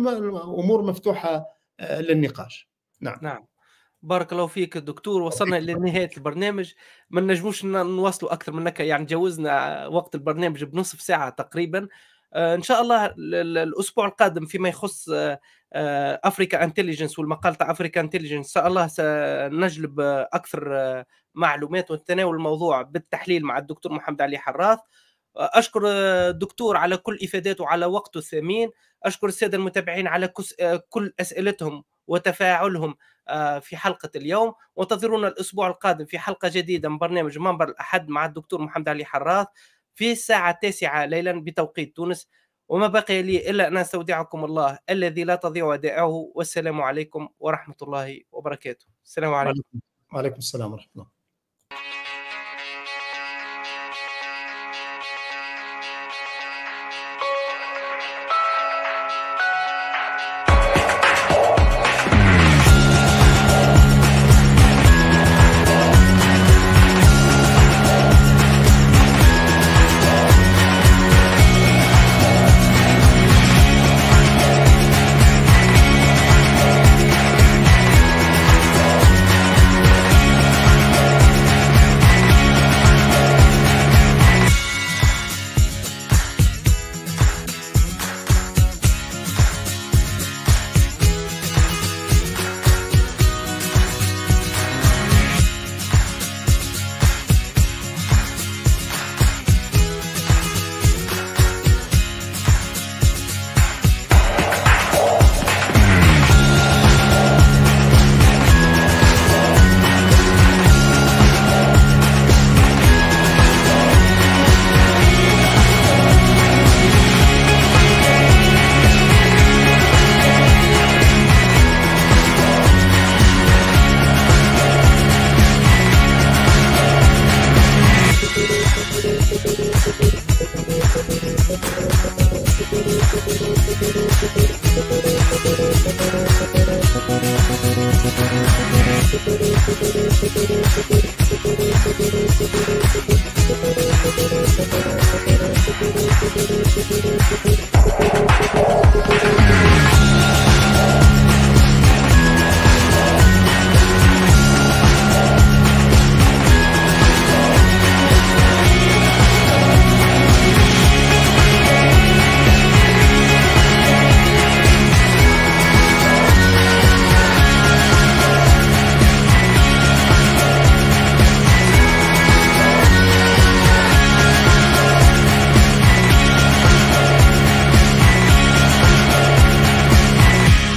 امور مفتوحه للنقاش نعم نعم بارك الله فيك الدكتور وصلنا الى نهايه البرنامج ما نجموش نواصلوا اكثر منك يعني جوزنا وقت البرنامج بنصف ساعه تقريبا آه، ان شاء الله الاسبوع القادم فيما يخص آه، افريكا انتليجنس والمقال تاع افريكا انتليجنس ان شاء الله سنجلب اكثر آه، معلومات ونتناول الموضوع بالتحليل مع الدكتور محمد علي حراث اشكر الدكتور على كل افاداته وعلى وقته الثمين اشكر الساده المتابعين على كل اسئلتهم وتفاعلهم آه، في حلقة اليوم وانتظرونا الأسبوع القادم في حلقة جديدة من برنامج منبر الأحد مع الدكتور محمد علي حراث في الساعة التاسعة ليلا بتوقيت تونس وما بقي لي إلا أن أستودعكم الله الذي لا تضيع ودائعه والسلام عليكم ورحمة الله وبركاته السلام عليكم وعليكم السلام ورحمة الله